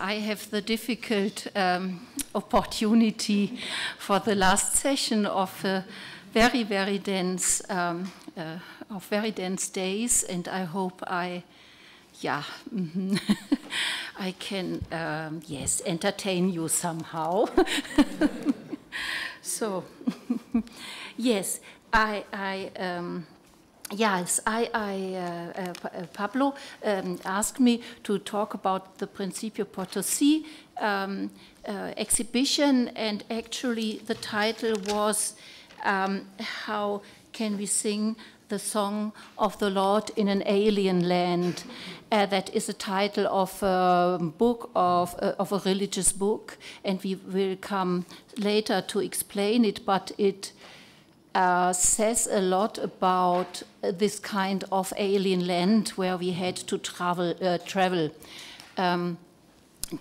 I have the difficult um, opportunity for the last session of very, very dense, um, uh, of very dense days, and I hope I, yeah, mm-hmm, I can, um, yes, entertain you somehow. so, yes, I, I. Um, Yes, I, I, uh, uh, uh, Pablo um, asked me to talk about the Principio Potosi um, uh, exhibition, and actually the title was um, How Can We Sing the Song of the Lord in an Alien Land? Uh, that is the title of a book, of, uh, of a religious book, and we will come later to explain it, but it uh, says a lot about uh, this kind of alien land where we had to travel. Uh, travel. Um,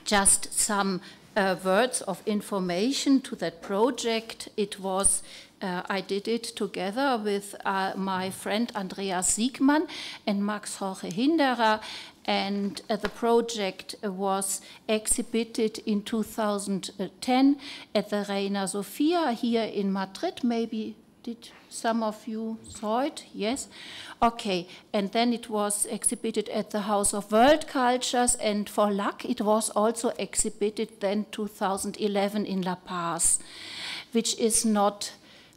just some uh, words of information to that project. It was uh, I did it together with uh, my friend Andreas Siegmann and Max Jorge Hinderer, and uh, the project was exhibited in 2010 at the Reina Sofia here in Madrid. Maybe did some of you saw it? Yes? Okay. And then it was exhibited at the House of World Cultures, and for luck, it was also exhibited then 2011 in La Paz, which is not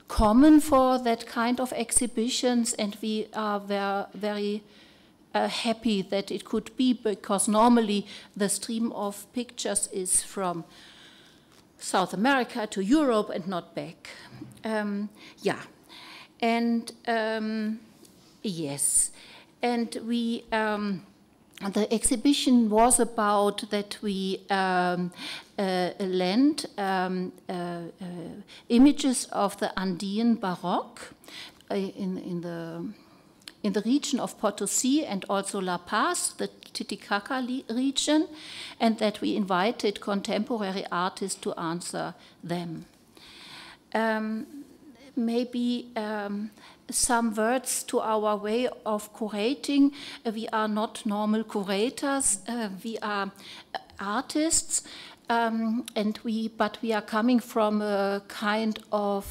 common for that kind of exhibitions, and we are very, very uh, happy that it could be because normally the stream of pictures is from South America to Europe and not back. Um, yeah, and um, yes, and we. Um, the exhibition was about that we um, uh, lent um, uh, uh, images of the Andean Baroque uh, in, in the in the region of Potosi and also La Paz, the Titicaca region, and that we invited contemporary artists to answer them um, maybe um, some words to our way of curating. Uh, we are not normal curators, uh, we are uh, artists, um, and we, but we are coming from a kind of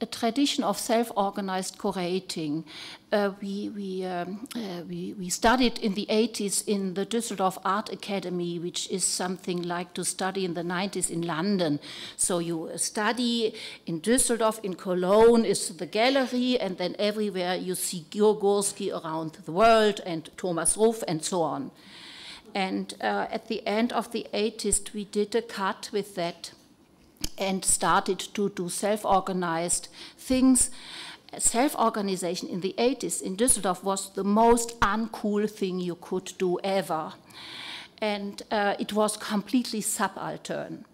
a tradition of self-organized curating Uh, we, we, um, uh, we, we, studied in the 80s in the Düsseldorf Art Academy, which is something like to study in the 90s in London. So you study in Düsseldorf, in Cologne is the gallery, and then everywhere you see Gyorgorsky around the world and Thomas Ruff and so on. And uh, at the end of the 80s, we did a cut with that and started to do self-organized things. Self-organization in the 80s in Düsseldorf was the most uncool thing you could do ever. And uh, it was completely subaltern.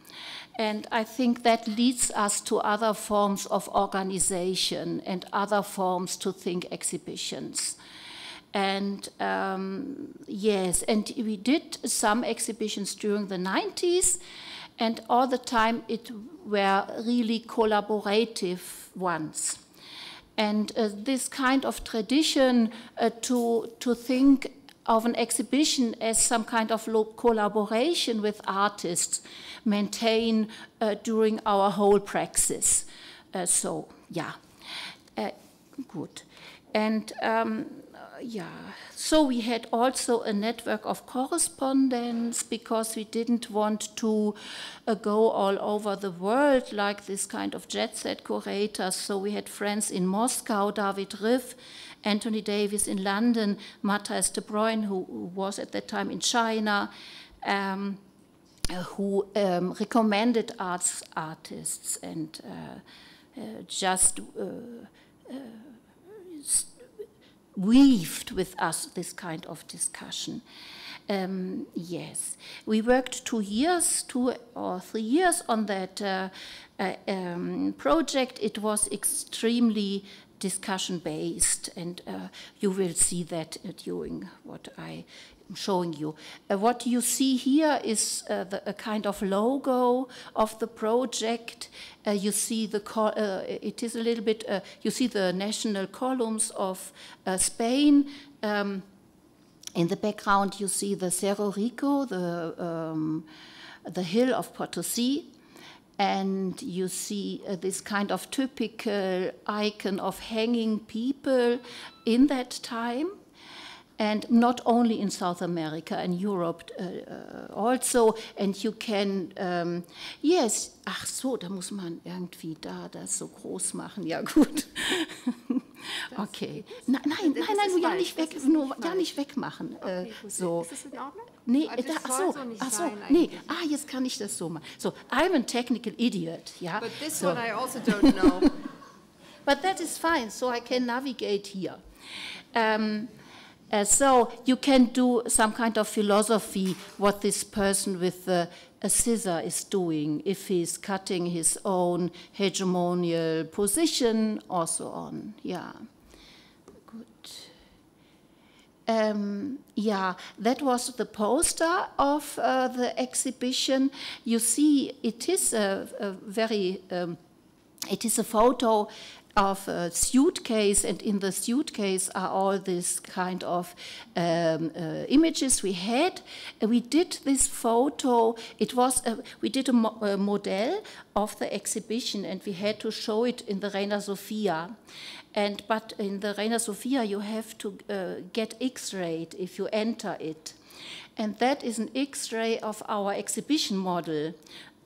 And I think that leads us to other forms of organization and other forms to think exhibitions. And um, yes, and we did some exhibitions during the 90s and all the time it were really collaborative ones. And uh, this kind of tradition uh, to, to think of an exhibition as some kind of collaboration with artists maintain uh, during our whole praxis. Uh, so, yeah, uh, good. And um, yeah, so we had also a network of correspondents because we didn't want to uh, go all over the world like this kind of jet set curators. So we had friends in Moscow, David Riff, Anthony Davis in London, Matthias de Bruyne, who, who was at that time in China, um, who um, recommended arts artists and uh, uh, just. Uh, uh, weaved with us this kind of discussion. Um, yes, we worked two years, two or three years on that uh, uh, um, project. It was extremely discussion based, and uh, you will see that during what I showing you. Uh, what you see here is uh, the, a kind of logo of the project. Uh, you see the uh, it is a little bit. Uh, you see the national columns of uh, Spain. Um, in the background, you see the Cerro Rico, the um, the hill of Potosi, and you see uh, this kind of typical icon of hanging people in that time. and not only in South America and Europe uh, uh, also. And you can, um, yes, ach so, da muss man irgendwie da das so groß machen. Ja gut. okay. Na, nein, nein, nein, ja nicht weg, nur ja nicht wegmachen. Äh, okay, äh, so. Ist das in Ordnung? Nee, da, ach so, ach so, nee, ah, jetzt kann ich das so machen. So, I'm a technical idiot, ja. But this so. one I also don't know. But that is fine, so I can navigate here. Um, Uh, so you can do some kind of philosophy what this person with uh, a scissor is doing, if he's cutting his own hegemonial position or so on. Yeah. Good. Um, yeah, that was the poster of uh, the exhibition. You see, it is a, a very, um, it is a photo of a suitcase, and in the suitcase are all these kind of um, uh, images we had. We did this photo. It was a, we did a, mo a model of the exhibition, and we had to show it in the Reina Sofia. And but in the Reina Sofia, you have to uh, get X-rayed if you enter it. And that is an X-ray of our exhibition model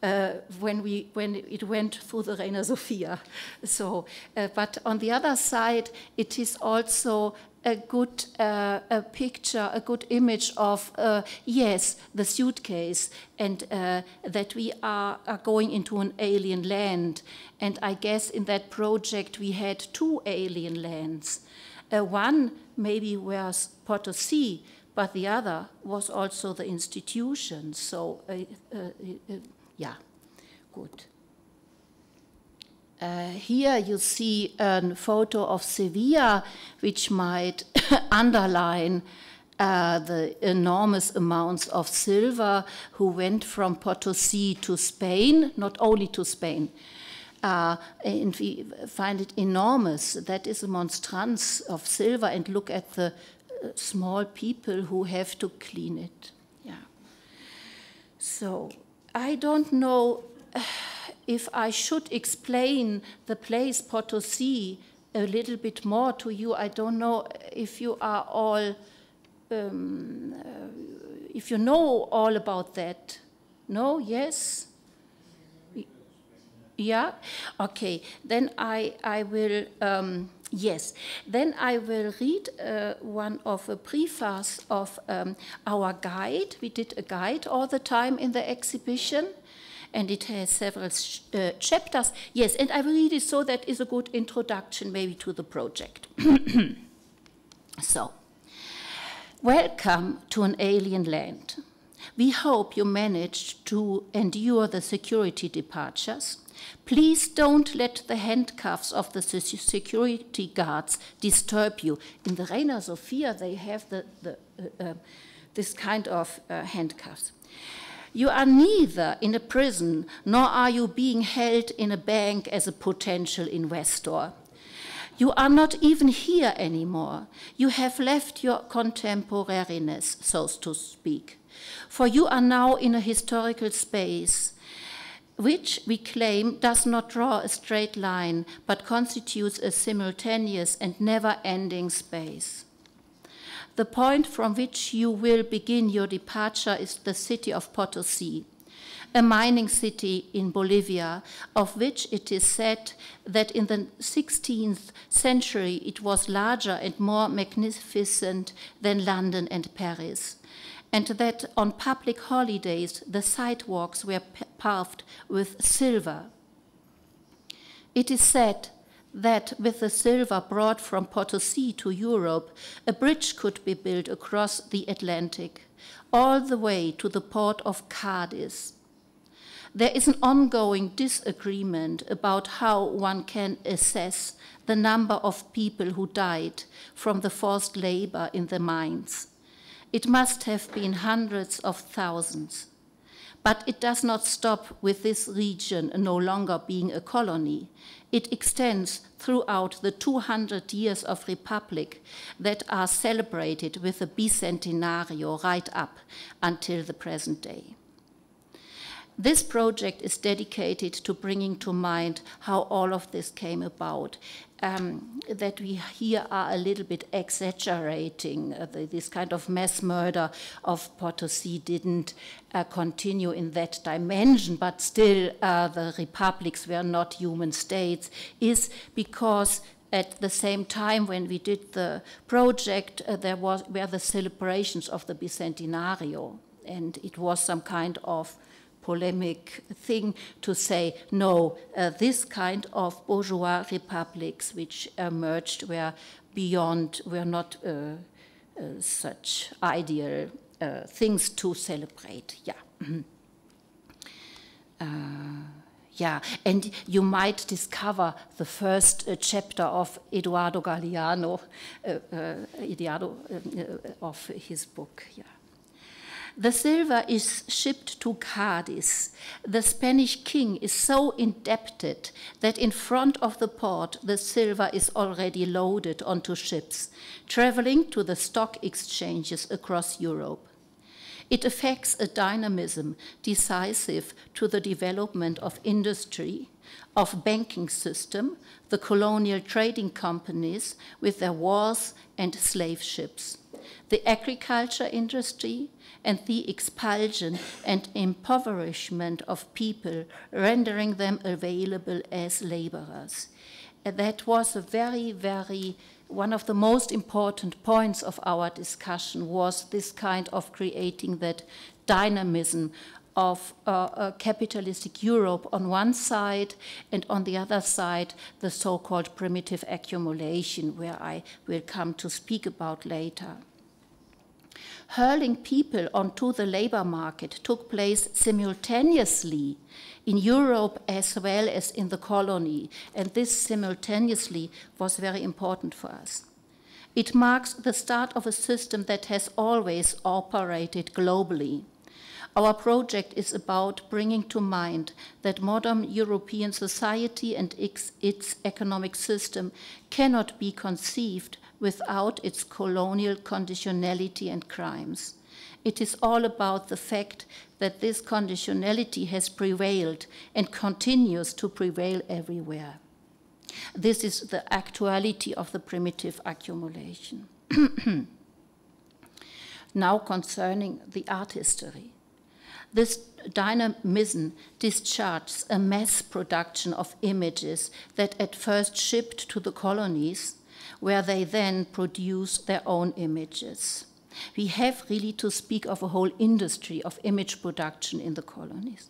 uh, when, we, when it went through the Reina Sofia. So, uh, but on the other side, it is also a good uh, a picture, a good image of, uh, yes, the suitcase, and uh, that we are, are going into an alien land. And I guess in that project we had two alien lands. Uh, one maybe was Potosi, but the other was also the institution. So uh, uh, yeah, good. Uh, äh, here you see a photo of Sevilla, which might underline uh, the enormous amounts of silver who went from Potosi to Spain, not only to Spain. Uh, and we find it enormous. That is a monstrance of silver, and look at the uh, small people who have to clean it. Yeah. So. I don't know if I should explain the place Potosi a little bit more to you. I don't know if you are all, um, uh, if you know all about that. No? Yes? Yeah? Okay. Then I, I will. Um, Yes, then I will read uh, one of the preface of um, our guide. We did a guide all the time in the exhibition, and it has several uh, chapters. Yes, and I will read it so that is a good introduction maybe to the project. so, welcome to an alien land. We hope you managed to endure the security departures Please don't let the handcuffs of the security guards disturb you. In the Reina Sofia, they have the, the, uh, uh, this kind of uh, handcuffs. You are neither in a prison nor are you being held in a bank as a potential investor. You are not even here anymore. You have left your contemporariness, so to speak. For you are now in a historical space which we claim does not draw a straight line, but constitutes a simultaneous and never-ending space. The point from which you will begin your departure is the city of Potosi, a mining city in Bolivia, of which it is said that in the 16th century it was larger and more magnificent than London and Paris and that on public holidays the sidewalks were paved with silver. It is said that with the silver brought from Potosi to Europe, a bridge could be built across the Atlantic, all the way to the port of Cadiz. There is an ongoing disagreement about how one can assess the number of people who died from the forced labor in the mines. It must have been hundreds of thousands. But it does not stop with this region no longer being a colony. It extends throughout the 200 years of republic that are celebrated with a bicentenario right up until the present day. This project is dedicated to bringing to mind how all of this came about. Um, that we here are a little bit exaggerating. Uh, the, this kind of mass murder of Potosi didn't uh, continue in that dimension, but still uh, the republics were not human states, is because at the same time when we did the project, uh, there was, were the celebrations of the Bicentenario, and it was some kind of polemic thing to say, no, uh, this kind of bourgeois republics which emerged were beyond, were not uh, uh such ideal uh, things to celebrate. Yeah. Mm-hmm. Uh, yeah, and you might discover the first uh, chapter of Eduardo Galeano, uh, uh, Eduardo, um, of his book. Yeah. The silver is shipped to Cadiz. The Spanish king is so indebted that in front of the port the silver is already loaded onto ships, traveling to the stock exchanges across Europe. It affects a dynamism decisive to the development of industry, of banking system, the colonial trading companies with their wars and slave ships the agriculture industry, and the expulsion and impoverishment of people, rendering them available as laborers. That was a very, very one of the most important points of our discussion was this kind of creating that dynamism of uh, capitalistic Europe on one side, and on the other side, the so called primitive accumulation, where I will come to speak about later hurling people onto the labor market took place simultaneously in Europe as well as in the colony, and this simultaneously was very important for us. It marks the start of a system that has always operated globally. Our project is about bringing to mind that modern European society and its economic system cannot be conceived without its colonial conditionality and crimes. It is all about the fact that this conditionality has prevailed and continues to prevail everywhere. This is the actuality of the primitive accumulation. now concerning the art history. This dynamism discharges a mass production of images that at first shipped to the colonies where they then produce their own images. We have really to speak of a whole industry of image production in the colonies.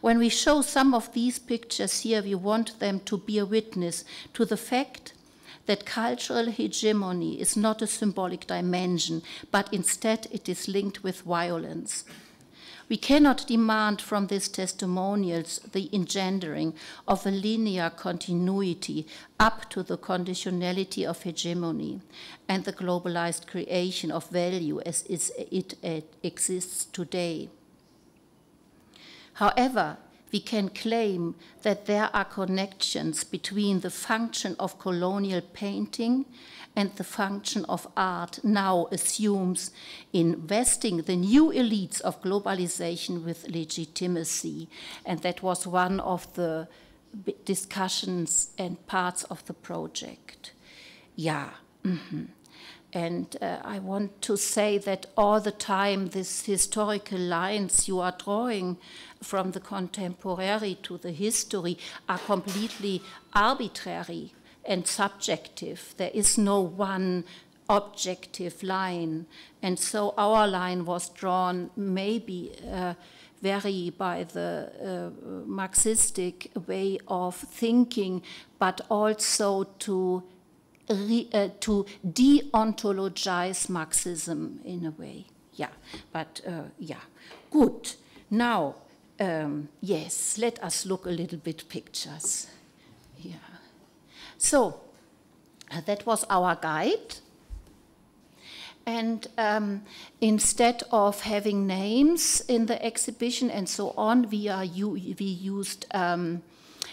When we show some of these pictures here, we want them to be a witness to the fact that cultural hegemony is not a symbolic dimension, but instead it is linked with violence. We cannot demand from these testimonials the engendering of a linear continuity up to the conditionality of hegemony and the globalized creation of value as it exists today. However, we can claim that there are connections between the function of colonial painting and the function of art now assumes in vesting the new elites of globalization with legitimacy. And that was one of the discussions and parts of the project. Yeah. Mm -hmm. And uh, I want to say that all the time, these historical lines you are drawing from the contemporary to the history are completely arbitrary and subjective. There is no one objective line. And so our line was drawn maybe uh, by the uh, Marxistic way of thinking, but also to re, uh, to deontologize Marxism in a way. Yeah, but uh, yeah, good. Now, um, yes, let us look a little bit pictures. So uh, that was our guide. And um, instead of having names in the exhibition and so on, we, are, we used, um,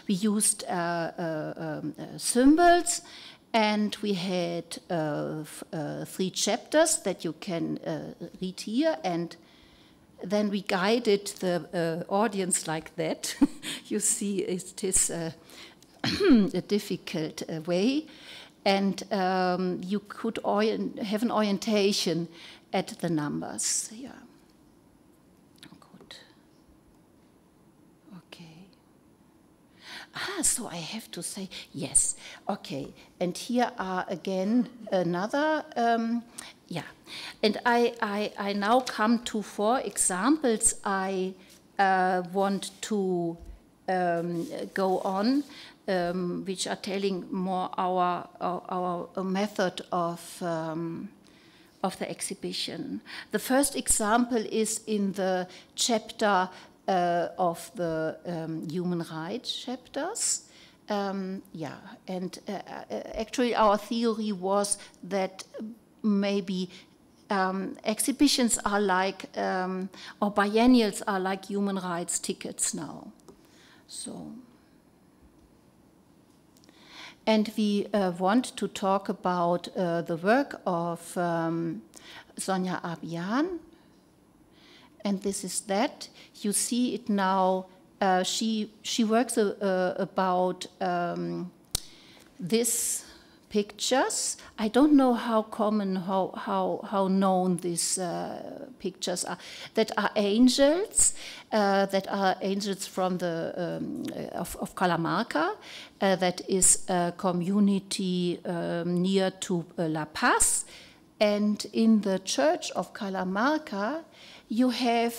we used uh, uh, um, uh, symbols and we had uh, uh, three chapters that you can read here and then we guided the audience like that. you see it is a difficult uh, way. And um, you could have an orientation at the numbers. Yeah. Good. Okay. Ah, so I have to say yes. Okay. And here are again another. Um, yeah. And I, I, I now come to four examples I uh, want to um, go on um, which are telling more our, our, our method of, um, of the exhibition. The first example is in the chapter uh, of the um, human rights chapters. Um, yeah, and uh, uh, actually, our theory was that maybe um, exhibitions are like, um, or biennials are like human rights tickets now. So. And we uh, want to talk about uh, the work of um, Abian. And this is that. You see it now. Uh, she, she works uh, about um, this pictures. I don't know how common, how, how, how known these uh, pictures are, that are angels, uh, that are angels from the, um, uh, of, of Calamarca, uh, that is a community um, near to uh, La Paz. And in the church of Calamarca, you have,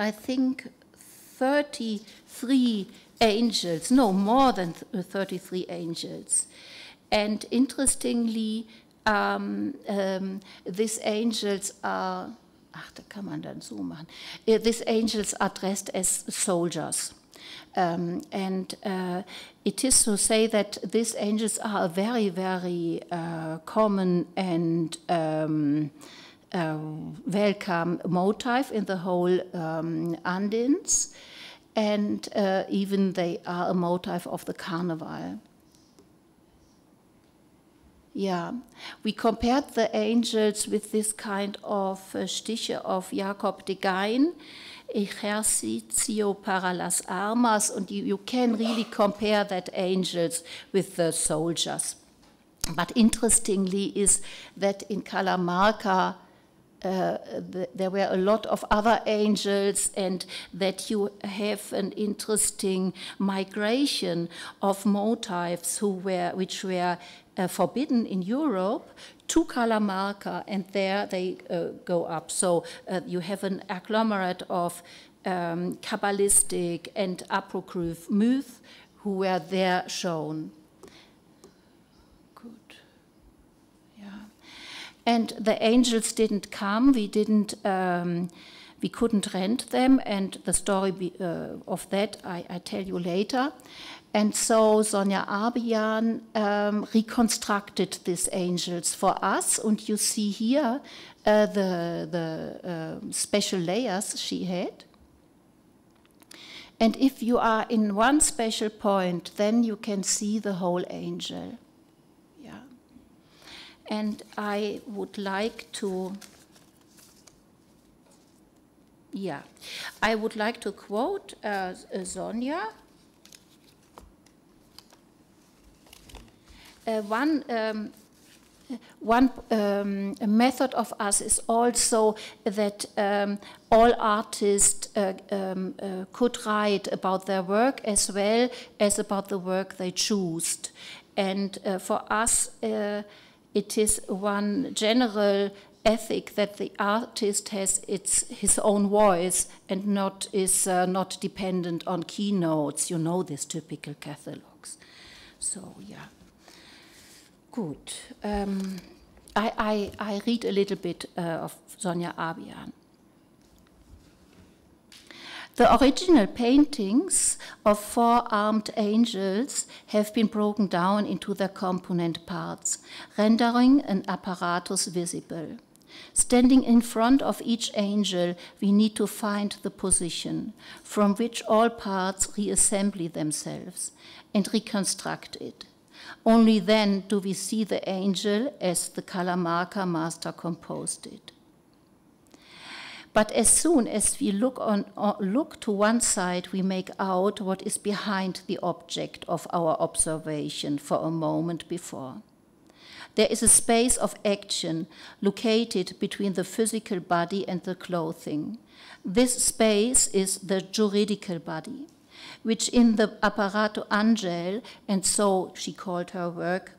I think, 33 angels, no, more than 33 angels. And interestingly, um, um, these angels are, ach, da kann man dann so machen, äh, these angels are dressed as soldiers. Um, and uh, it is to say that these angels are a very, very uh, common and um, uh, welcome motif in the whole um, Andins, and uh, even they are a motif of the carnival. Yeah, we compared the angels with this kind of uh, Stiche of Jakob de Gein, Ejercitio para las armas, and you, you can really compare that angels with the soldiers. But interestingly is that in Calamarca, uh, there were a lot of other angels and that you have an interesting migration of motifs who were which were uh, forbidden in Europe to Kalamarka, and there they uh, go up so uh, you have an agglomerate of um, Kabbalistic and apocryphal myths who were there shown. and the angels didn't come. We didn't. Um, we couldn't rent them, and the story be, uh, of that I, I, tell you later. And so Sonia Arbian um, reconstructed these angels for us, and you see here uh, the, the uh, special layers she had. And if you are in one special point, then you can see the whole angel. And I would like to, yeah, I would like to quote uh, uh Sonia. Uh, one um, uh, one um, method of us is also that um, all artists uh, um, uh, could write about their work as well as about the work they choose. And uh, for us, uh, it is one general ethic that the artist has its, his own voice and not, is uh, not dependent on keynotes. You know these typical catalogs. So, yeah. Good. Um, I, I, I read a little bit uh, of Sonia Abian. The original paintings of four armed angels have been broken down into their component parts, rendering an apparatus visible. Standing in front of each angel, we need to find the position from which all parts reassemble themselves and reconstruct it. Only then do we see the angel as the marker master composed it. But as soon as we look, on, uh, look to one side, we make out what is behind the object of our observation for a moment before. There is a space of action located between the physical body and the clothing. This space is the juridical body, which in the apparato angel, and so she called her work,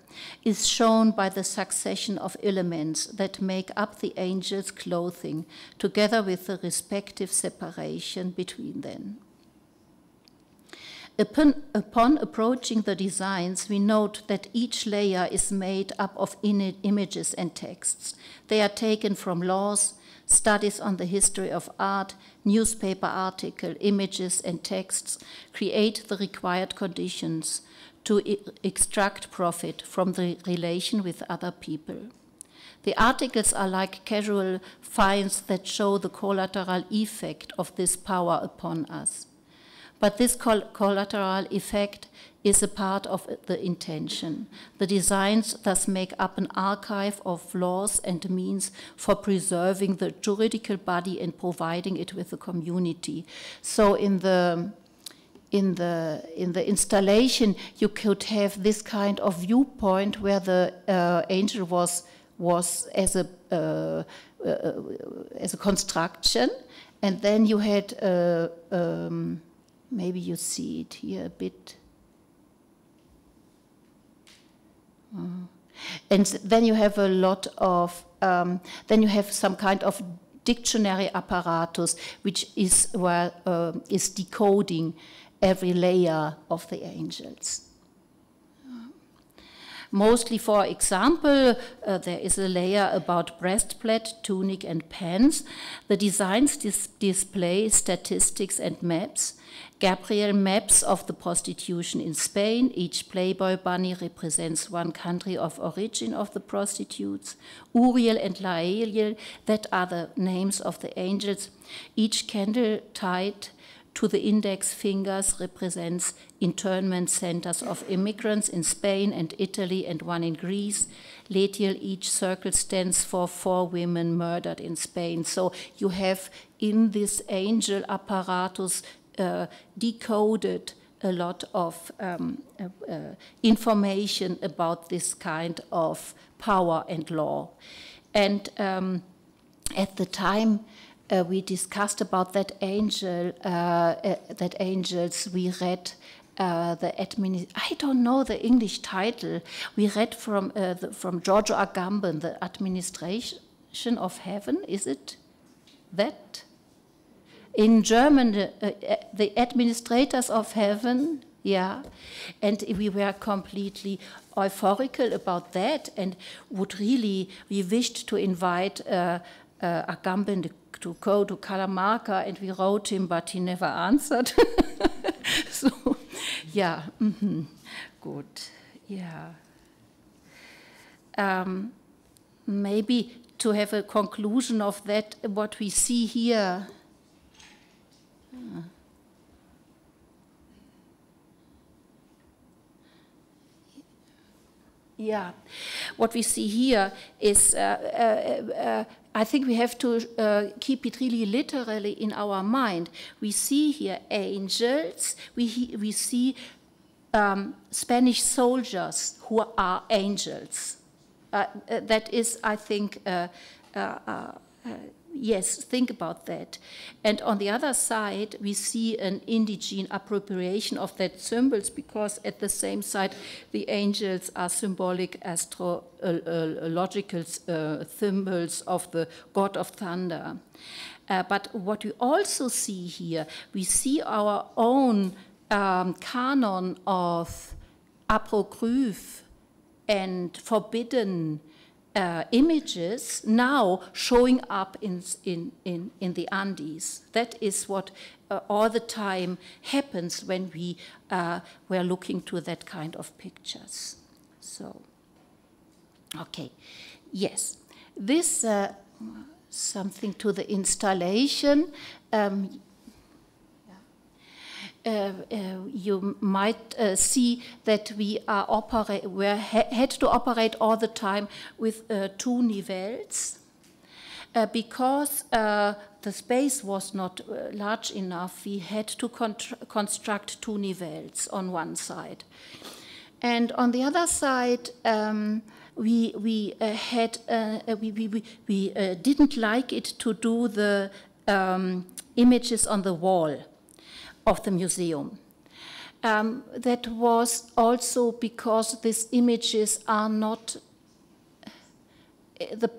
is shown by the succession of elements that make up the angel's clothing, together with the respective separation between them. Upon, upon, approaching the designs, we note that each layer is made up of images and texts. They are taken from laws, studies on the history of art, newspaper article, images and texts create the required conditions to extract profit from the relation with other people. The articles are like casual finds that show the collateral effect of this power upon us. But this collateral effect is a part of the intention. The designs thus make up an archive of laws and means for preserving the juridical body and providing it with the community. So in the in the in the installation you could have this kind of viewpoint where the uh, angel was was as a uh, uh, as a construction and then you had uh, um, maybe you see it here a bit mm. and then you have a lot of um, then you have some kind of dictionary apparatus which is well uh, is decoding every layer of the angels. Mostly, for example, uh, there is a layer about breastplate, tunic, and pants. The designs dis display statistics and maps. Gabriel maps of the prostitution in Spain. Each Playboy bunny represents one country of origin of the prostitutes. Uriel and Laeliel, that are the names of the angels. Each candle tied to the index fingers represents internment centers of immigrants in Spain and Italy and one in Greece. Latial each circle stands for four women murdered in Spain. So you have in this angel apparatus uh, decoded a lot of um, uh, uh information about this kind of power and law. And um, at the time, uh, we discussed about that angel, uh, uh, that angels we read uh, the admin I don't know the English title. We read from uh, the, from Giorgio Agamben, the administration of heaven. Is it that? In German, uh, uh the administrators of heaven. Yeah, and we were completely euphorical about that, and would really we wished to invite uh, äh, Agamben to go to Kalamarka, and we wrote him, but he never answered. so, yeah, mm -hmm. good, yeah. Um, maybe to have a conclusion of that, what we see here Yeah. What we see here is, uh, uh, uh I think we have to uh, keep it really literally in our mind. We see here angels, we, we see um, Spanish soldiers who are angels. that is, I think, uh, uh, uh, yes, think about that. And on the other side, we see an indigene appropriation of that symbols because at the same side, the angels are symbolic astrological uh, uh, uh, symbols of the god of thunder. Uh, but what we also see here, we see our own um, canon of apocryph and forbidden uh, images now showing up in, in, in, in the Andes. That is what uh, all the time happens when we uh, were looking to that kind of pictures. So, okay, yes, this uh, something to the installation. Um, uh, uh, you might uh, see that we are operate, ha had to operate all the time with two nivels. Uh, because uh, the space was not uh, large enough, we had to construct two nivelles on one side. And on the other side, um, we, we, had, we, we, we, we didn't like it to do the um, images on the wall of the museum. Um, that was also because these images are not eh, the,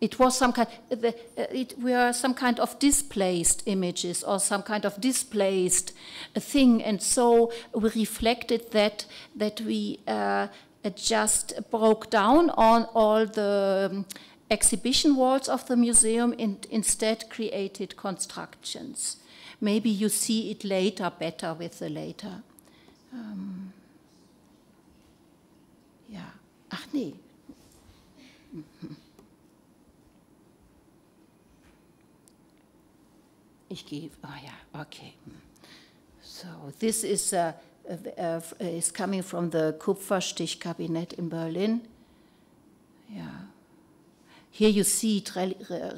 it was some kind eh, it were some kind of displaced images or some kind of displaced eh, thing and so we reflected that that we uh, just broke down on all the um, exhibition walls of the museum and instead created constructions maybe you see it later better with the later. Um, ja, ach nee. Ich gehe, oh yeah, okay. So this is, a, a, a, is coming from the Kupferstichkabinett in Berlin. Here you see it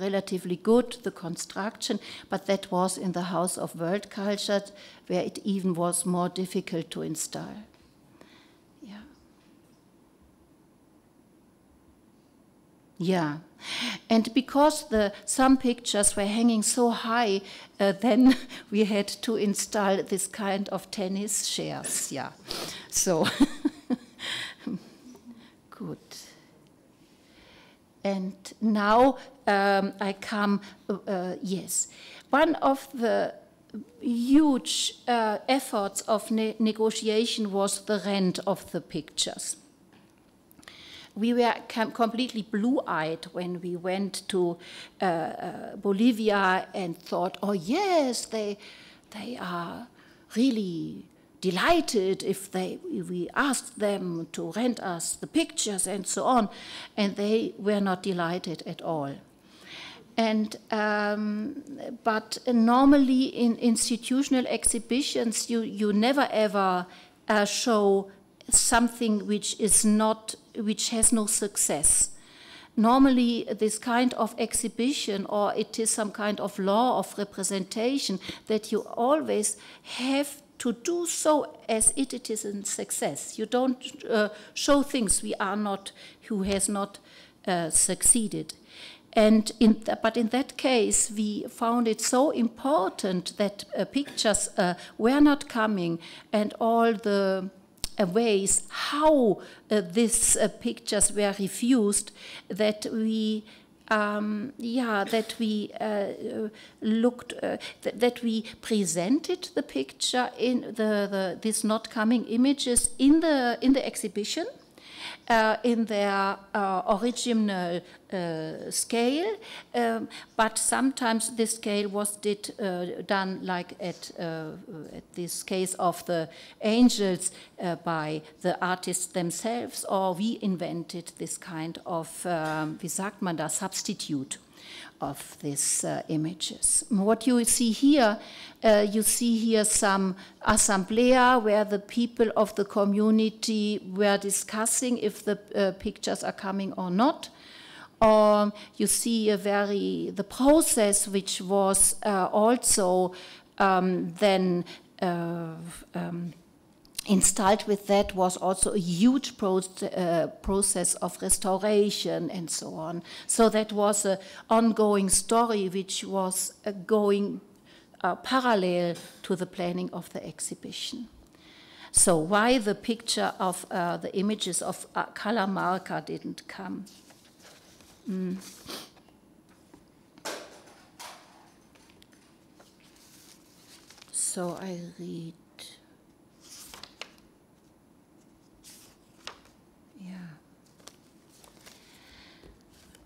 relatively good, the construction, but that was in the House of World Culture, where it even was more difficult to install. Yeah. Yeah. And because the, some pictures were hanging so high, uh, then we had to install this kind of tennis chairs. Yeah. So. And now um, I come, uh, uh, yes. One of the huge uh, efforts of ne negotiation was the rent of the pictures. We were com completely blue-eyed when we went to uh, uh Bolivia and thought, oh yes, they, they are really delighted if they we asked them to rent us the pictures and so on, and they were not delighted at all. And um, but normally in institutional exhibitions, you you never ever uh, show something which is not which has no success. Normally, this kind of exhibition, or it is some kind of law of representation, that you always have to do so as it, it is in success. You don't uh, show things we are not, who has not uh, succeeded. And in but in that case, we found it so important that uh, pictures uh, were not coming and all the uh, ways how uh, these pictures were refused that we um, yeah, that we uh, uh, looked, uh, th that we presented the picture in the, the not coming images in the in the exhibition uh, in their uh, original uh, scale, um, but sometimes this scale was did, uh, done like at, uh, at, this case of the angels uh, by the artists themselves, or we invented this kind of, um, wie sagt man da, substitute of these uh, images. What you see here, uh, you see here some assemblea where the people of the community were discussing if the uh, pictures are coming or not. Um, you see a very the process which was uh, also um, then uh, um, installed with that was also a huge pro uh, process of restoration and so on. So that was an ongoing story which was uh, going uh, parallel to the planning of the exhibition. So why the picture of uh, the images of uh, Kalamarka didn't come? Mm. So I read.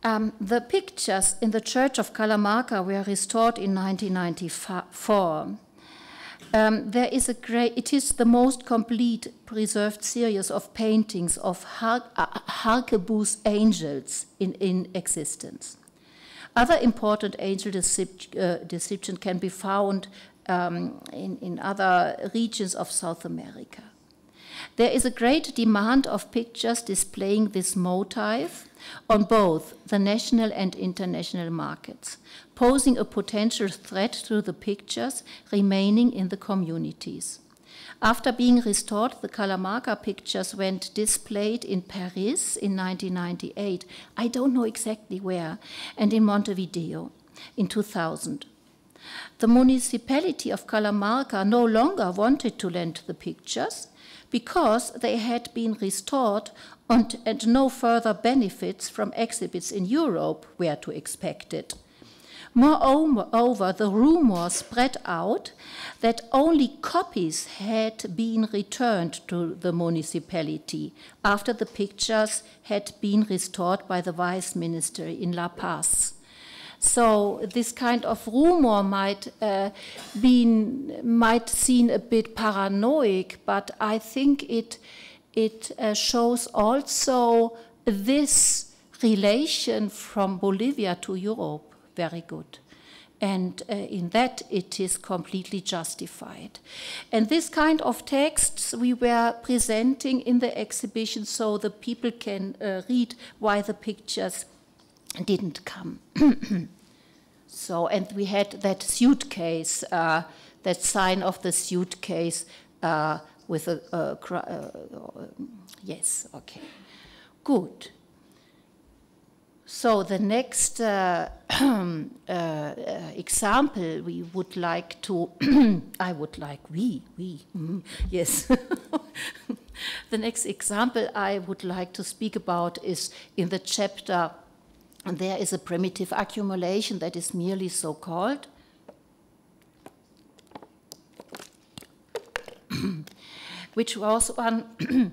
Um, the pictures in the church of Kalamarka were restored in 1994. Um, there is a great, it is the most complete preserved series of paintings of Har uh, angels in, in existence. Other important angel decep uh, deception can be found um, in, in other regions of South America. There is a great demand of pictures displaying this motif, on both the national and international markets, posing a potential threat to the pictures remaining in the communities. After being restored, the Calamaga pictures went displayed in Paris in 1998, I don't know exactly where, and in Montevideo in 2000. The municipality of Calamarca no longer wanted to lend the pictures because they had been restored and, and no further benefits from exhibits in Europe were to expect it. Moreover, the rumor spread out that only copies had been returned to the municipality after the pictures had been restored by the vice minister in La Paz. So this kind of rumor might uh, been might seem a bit paranoid, but I think it it uh, shows also this relation from Bolivia to Europe very good. And uh, in that, it is completely justified. And this kind of texts we were presenting in the exhibition so the people can uh, read why the pictures didn't come. so, and we had that suitcase, uh, that sign of the suitcase uh, with a, a, uh, yes, okay, good. So the next uh, uh, uh, example we would like to, I would like, we, we, mm, yes. the next example I would like to speak about is in the chapter, there is a primitive accumulation that is merely so called. which was one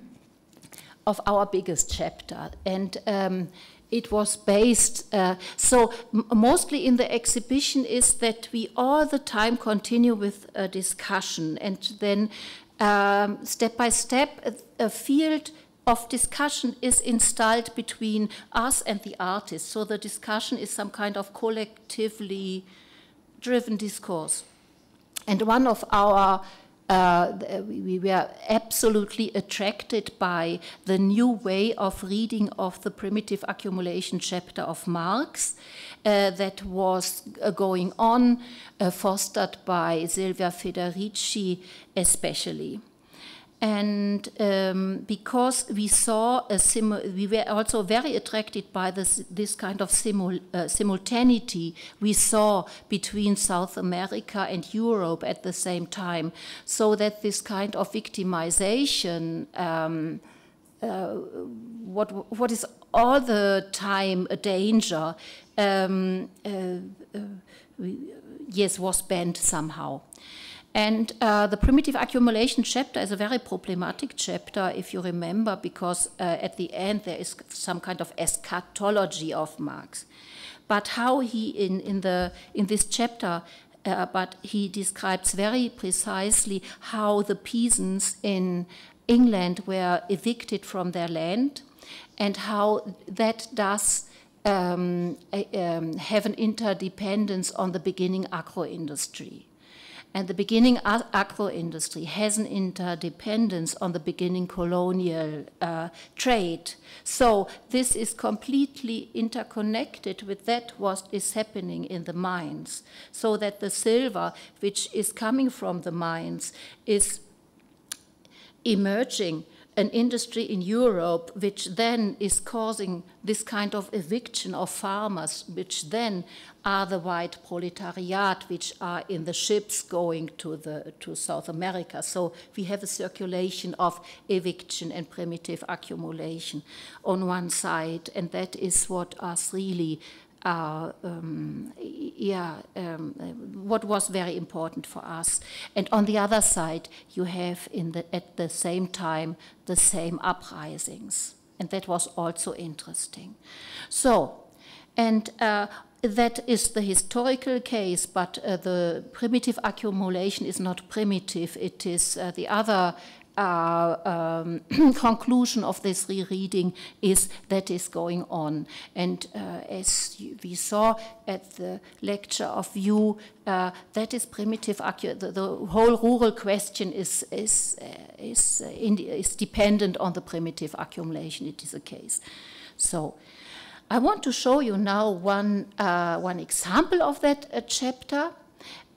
of our biggest chapter. And um, it was based, uh, so mostly in the exhibition is that we all the time continue with a discussion and then um, step by step a, a field of discussion is installed between us and the artist. So the discussion is some kind of collectively driven discourse. And one of our uh, we were absolutely attracted by the new way of reading of the primitive accumulation chapter of Marx uh, that was uh, going on, uh, fostered by Silvia Federici especially and um, because we saw a sim we were also very attracted by this this kind of simul uh, simultaneity we saw between South America and Europe at the same time, so that this kind of victimization, um, uh, what what is all the time a danger, um, uh, uh yes, was banned somehow. And uh, the primitive accumulation chapter is a very problematic chapter, if you remember, because uh, at the end there is some kind of eschatology of Marx. But how he, in, in, the, in this chapter, uh, but he describes very precisely how the peasants in England were evicted from their land and how that does um, um, have an interdependence on the beginning agro industry. And the beginning agro industry has an interdependence on the beginning colonial uh, trade. So this is completely interconnected with that what is happening in the mines. So that the silver which is coming from the mines is emerging an industry in Europe which then is causing this kind of eviction of farmers, which then are the white proletariat, which are in the ships going to, the, to South America. So we have a circulation of eviction and primitive accumulation on one side, and that is what us really uh, um, yeah, um, uh, what was very important for us. And on the other side, you have the, at the same time the same uprisings. And that was also interesting. So, and uh, that is the historical case, but uh, the primitive accumulation is not primitive. It is uh, the other uh, um, conclusion of this rereading is that is going on. And uh, as we saw at the lecture of you, uh, that is primitive. The, the, whole rural question is is uh, is, uh, in, is dependent on the primitive accumulation. It is a case. So. I want to show you now one, uh, one example of that chapter,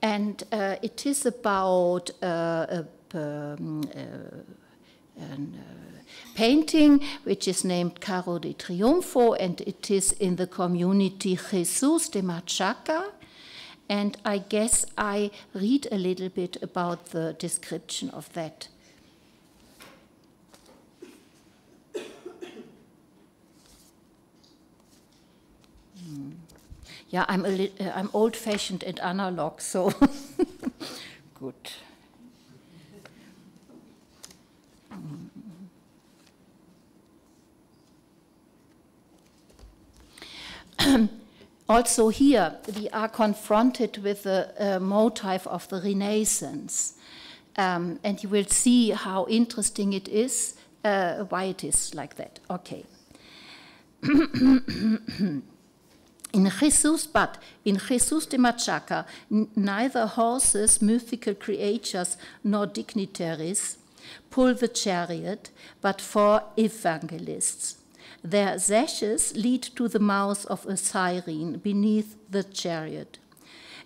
and it is about a um, uh, an, uh, painting which is named Caro di Triunfo and it is in the community Jesus de Machaca. And I guess I read a little bit about the description of that. Yeah, I'm, uh, I'm old-fashioned and analog, so good. also here we are confronted with the uh, motif of the Renaissance. Um, and you will see how interesting it is, uh, why it is like that. Okay. in Jesus, but in Jesus de Machaca, neither horses, mythical creatures, nor dignitaries pull the chariot, but four evangelists their sashes lead to the mouth of a siren beneath the chariot.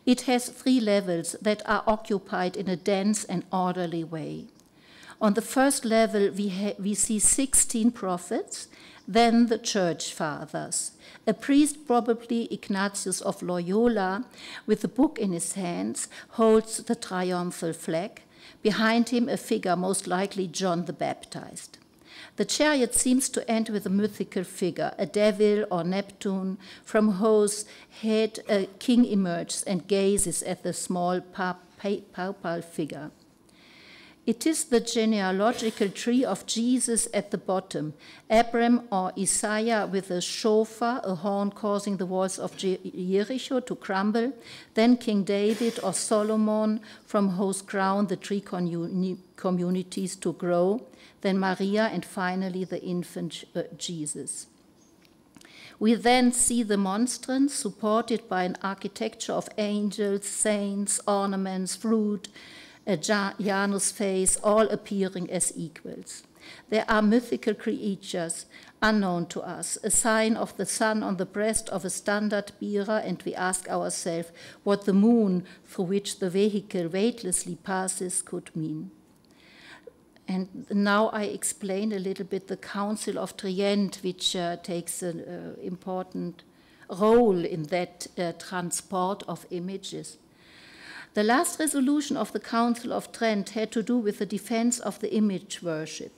It has three levels that are occupied in a dense and orderly way. On the first level, we, we see 16 prophets, then the church fathers. A priest, probably Ignatius of Loyola, with a book in his hands, holds the triumphal flag. Behind him, a figure, most likely John the Baptist. The chariot seems to end with a mythical figure, a devil or Neptune, from whose head a king emerges and gazes at the small papal figure. It is the genealogical tree of Jesus at the bottom, Abram or Isaiah with a shofar, a horn causing the walls of Jericho to crumble, then King David or Solomon from whose crown the tree communities to grow, then Maria, and finally the infant uh, Jesus. We then see the monstrance supported by an architecture of angels, saints, ornaments, fruit, Janus face, all appearing as equals. There are mythical creatures unknown to us, a sign of the sun on the breast of a standard bearer, and we ask ourselves what the moon through which the vehicle weightlessly passes could mean. And now I explain a little bit the Council of Trient, which uh, takes an uh, important role in that uh, transport of images. The last resolution of the Council of Trent had to do with the defense of the image worship.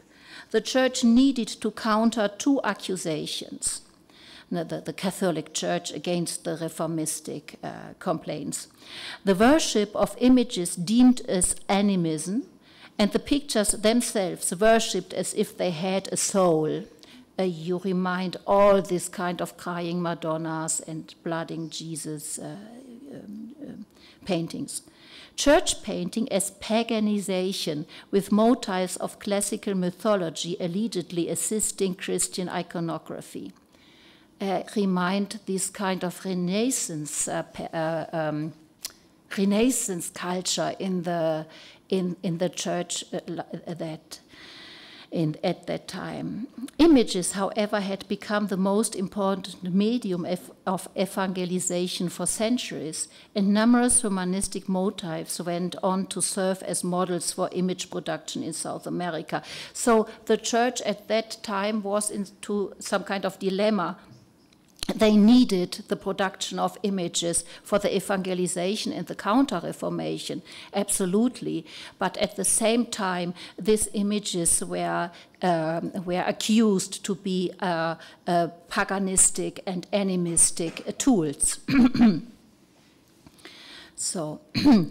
The church needed to counter two accusations. The, the, Catholic Church against the reformistic uh, complaints. The worship of images deemed as animism, and the pictures themselves worshipped as if they had a soul. Uh, you remind all this kind of crying Madonnas and blooding Jesus uh, um, um paintings. Church painting as paganization, with motifs of classical mythology allegedly assisting Christian iconography. Uh, remind this kind of Renaissance uh, uh, um, Renaissance culture in the in in the church uh, uh, that in, at that time. Images, however, had become the most important medium of, of evangelization for centuries, and numerous humanistic motifs went on to serve as models for image production in South America. So the church at that time was into some kind of dilemma they needed the production of images for the evangelization and the counter reformation absolutely but at the same time these images were um, were accused to be uh, uh, paganistic and animistic tools so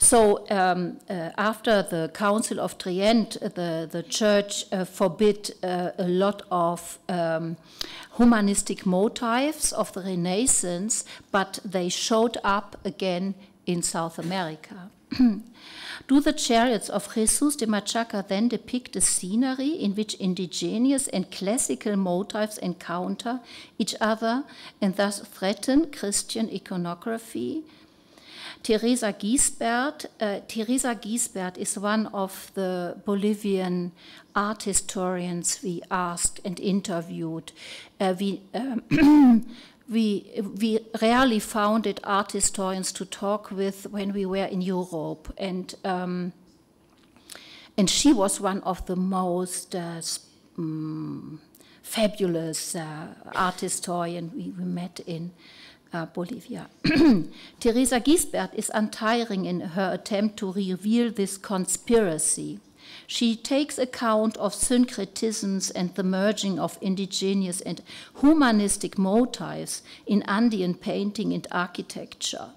So um, uh, after the Council of Trient, the, the church uh, forbid uh, a lot of, um, humanistic motifs of the Renaissance, but they showed up again in South America. Do the chariots of Jesus de Machaca then depict a scenery in which indigenous and classical motifs encounter each other and thus threaten Christian iconography? Teresa Giesbert. Uh, Teresa Giesbert is one of the Bolivian art historians we asked and interviewed. Uh, we, um, we, we rarely found art historians to talk with when we were in Europe. And, um, and she was one of the most uh, um, fabulous uh, art historian we, we met in uh, Bolivia. Teresa Giesbert is untiring in her attempt to reveal this conspiracy. She takes account of syncretisms and the merging of indigenous and humanistic motifs in Andean painting and architecture.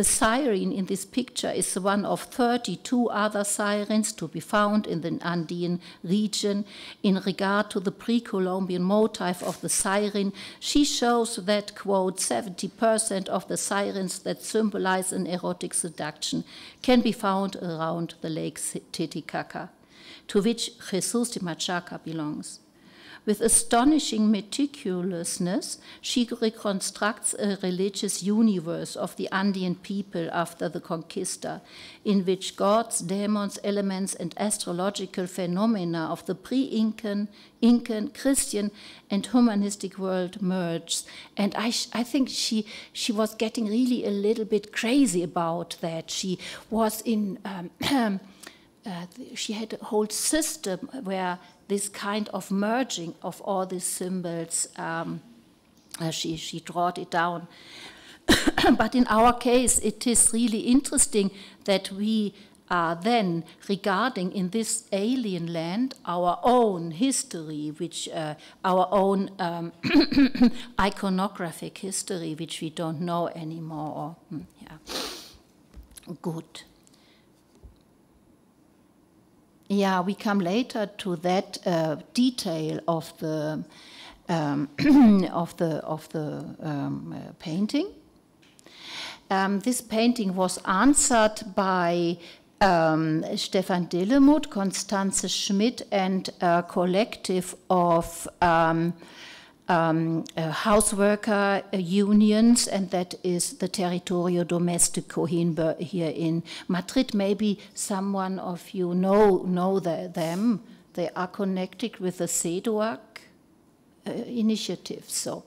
The siren in this picture is one of 32 other sirens to be found in the Andean region. In regard to the pre Columbian motif of the siren, she shows that, quote, 70% of the sirens that symbolize an erotic seduction can be found around the lake Titicaca, to which Jesus de Machaca belongs. With astonishing meticulousness, she reconstructs a religious universe of the Andean people after the conquista, in which gods, demons, elements, and astrological phenomena of the pre Incan, Incan, Christian, and humanistic world merge. And I, I think she, she was getting really a little bit crazy about that. She was in. Um, Uh, she had a whole system where this kind of merging of all these symbols. Um, uh, she she brought it down. but in our case, it is really interesting that we are then regarding in this alien land our own history, which uh, our own um, iconographic history, which we don't know anymore. Mm, yeah. Good. Yeah, we come later to that uh, detail of the um, of the of the um, uh, painting. Um, this painting was answered by um, Stefan Dillemuth, Constanze Schmidt, and a collective of um, um, uh, house worker uh, unions, and that is the Territorio Domestico here in Madrid. Maybe someone of you know, know the, them. They are connected with the CEDOAC uh, initiative. So.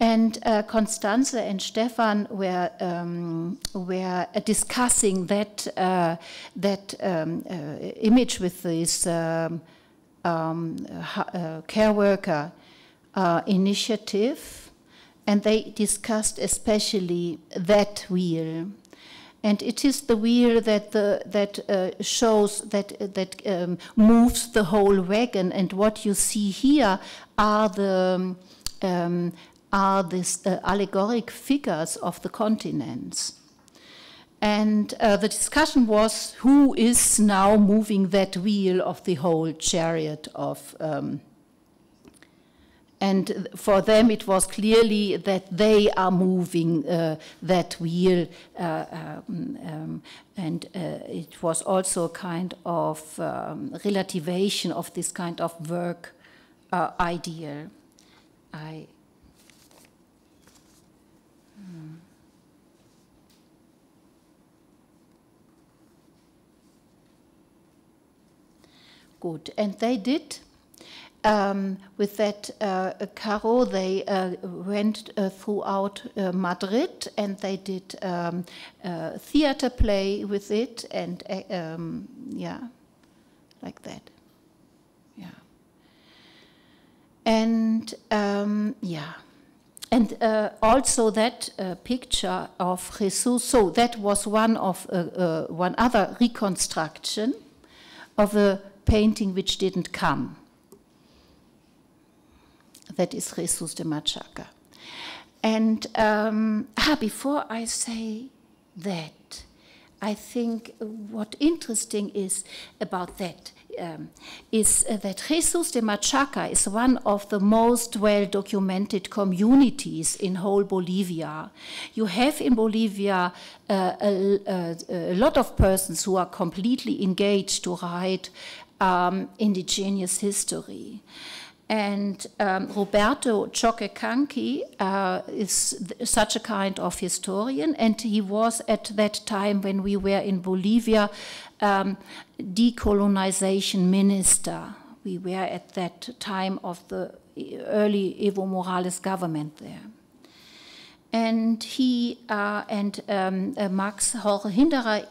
And uh, Constanze and Stefan were um, were uh, discussing that uh, that um, uh, image with this um, um uh, care worker uh, initiative, and they discussed especially that wheel. And it is the wheel that, the, that uh, shows, that, uh, that um, moves the whole wagon. And what you see here are the, um, are the uh, allegoric figures of the continents. And uh, the discussion was who is now moving that wheel of the whole chariot of um, and for them, it was clearly that they are moving uh, that wheel. Uh, um, um, and uh, it was also a kind of um, relativation of this kind of work uh, ideal. I hmm. Good. And they did um, with that uh, carro, they uh, went uh, throughout uh, Madrid and they did um, uh, theater play with it, and uh, um, yeah, like that. Yeah. And um, yeah. And uh, also that uh, picture of Jesus, so that was one of uh, one other reconstruction of a painting which didn't come that is Jesus de Machaca. And um, ah, before I say that, I think what interesting is about that um, is uh, that Jesus de Machaca is one of the most well documented communities in whole Bolivia. You have in Bolivia uh, a, a, a, lot of persons who are completely engaged to write um, indigenous history. And um, Roberto Ciocchecanchi uh, is such a kind of historian, and he was at that time when we were in Bolivia um, decolonization minister. We were at that time of the early Evo Morales government there. And he uh, and um, uh, Max Jorge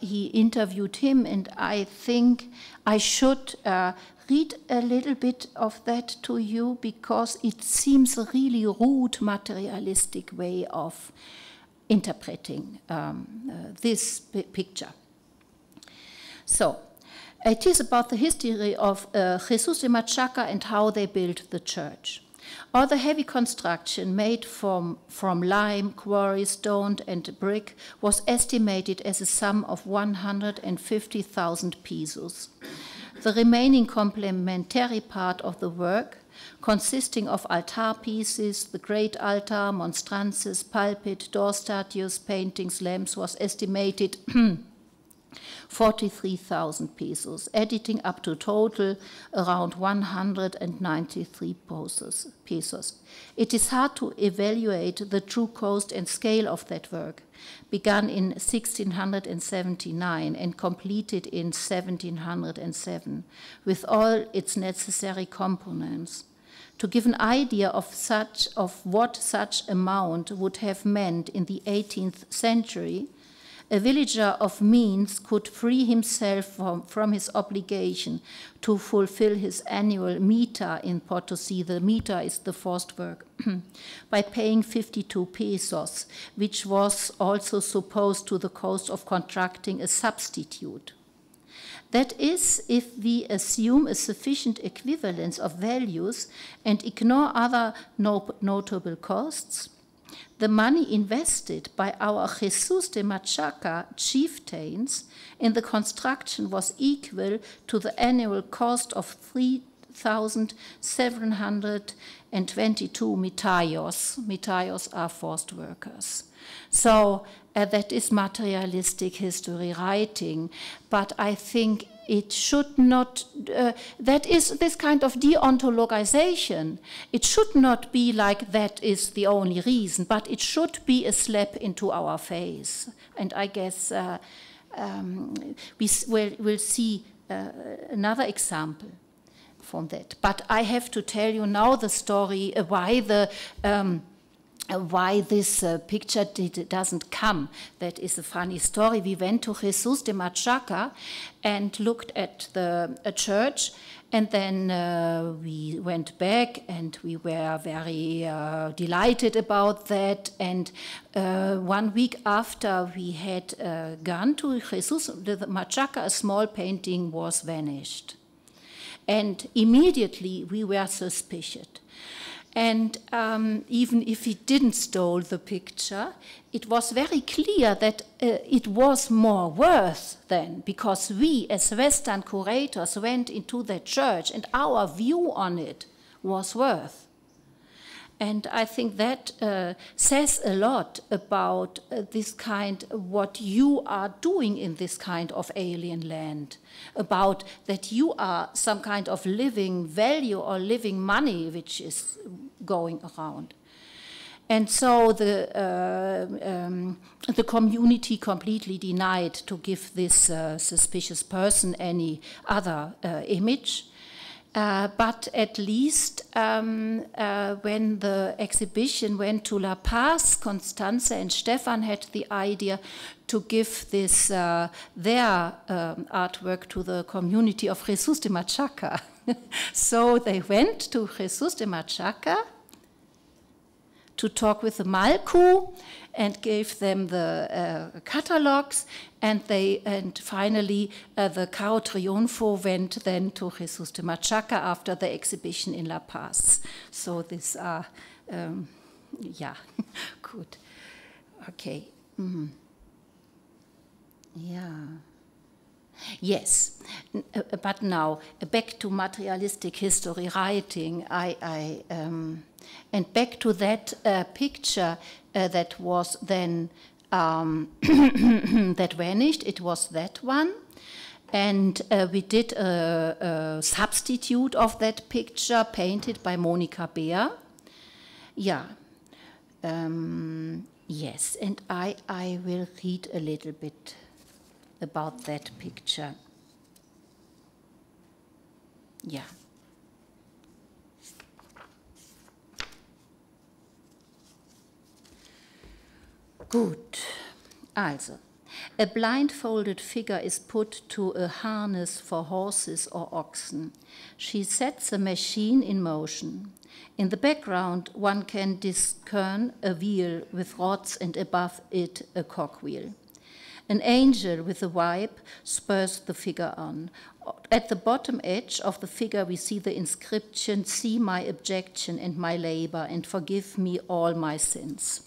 he interviewed him, and I think I should uh, read a little bit of that to you because it seems a really rude materialistic way of interpreting um, uh, this picture. So, it is about the history of uh, Jesus de Machaca and how they built the church. Or the heavy construction made from, from lime, quarry, stone, and brick was estimated as a sum of 150,000 pesos. The remaining complementary part of the work, consisting of altar pieces, the great altar, monstrances, pulpit, door statues, paintings, lamps, was estimated 43,000 pieces, editing up to total around 193 pieces. It is hard to evaluate the true cost and scale of that work, begun in 1679 and completed in 1707, with all its necessary components to give an idea of such of what such amount would have meant in the 18th century a villager of means could free himself from, from his obligation to fulfill his annual mita in Potosi. The mita is the forced work. by paying 52 pesos, which was also supposed to the cost of contracting a substitute. That is, if we assume a sufficient equivalence of values and ignore other no notable costs, the money invested by our Jesus de Machaca chieftains in the construction was equal to the annual cost of 3,722 mitayos. Mitayos are forced workers. So uh, that is materialistic history writing, but I think it should not, uh, that is this kind of deontologization. It should not be like that is the only reason, but it should be a slap into our face. And I guess uh, um, we will we'll see uh, another example from that. But I have to tell you now the story uh, why the um, why this uh, picture did, doesn't come. That is a funny story. We went to Jesus de Machaca and looked at the church, and then uh, we went back and we were very uh, delighted about that. And uh, one week after we had uh, gone to Jesus de Machaca, a small painting was vanished. And immediately we were suspicious and um, even if he didn't stole the picture, it was very clear that uh, it was more worth then, because we as Western curators went into that church and our view on it was worth. And I think that uh, says a lot about uh, this kind, what you are doing in this kind of alien land, about that you are some kind of living value or living money which is going around. And so the, uh, um, the community completely denied to give this uh, suspicious person any other uh, image. Uh, but at least um, uh, when the exhibition went to La Paz, Constanze and Stefan had the idea to give this uh, their um, artwork to the community of Jesus de Machaca. so they went to Jesus de Machaca to talk with the Malku and gave them the uh, catalogs and they and finally uh, the Caro Triunfo went then to Jesus de Machaca after the exhibition in La Paz. So these are, um, yeah, good. Okay. Mm. Yeah. Yes, uh, but now back to materialistic history writing. I, I um, and back to that uh, picture uh, that was then um, that vanished. It was that one. And uh, we did a, a, substitute of that picture painted by Monica Beer. Yeah. Um, yes, and I, I will read a little bit about that picture. Yeah. Good. also. A blindfolded figure is put to a harness for horses or oxen. She sets a machine in motion. In the background, one can discern a wheel with rods and above it a cogwheel. An angel with a whip spurs the figure on. At the bottom edge of the figure, we see the inscription See my objection and my labor, and forgive me all my sins.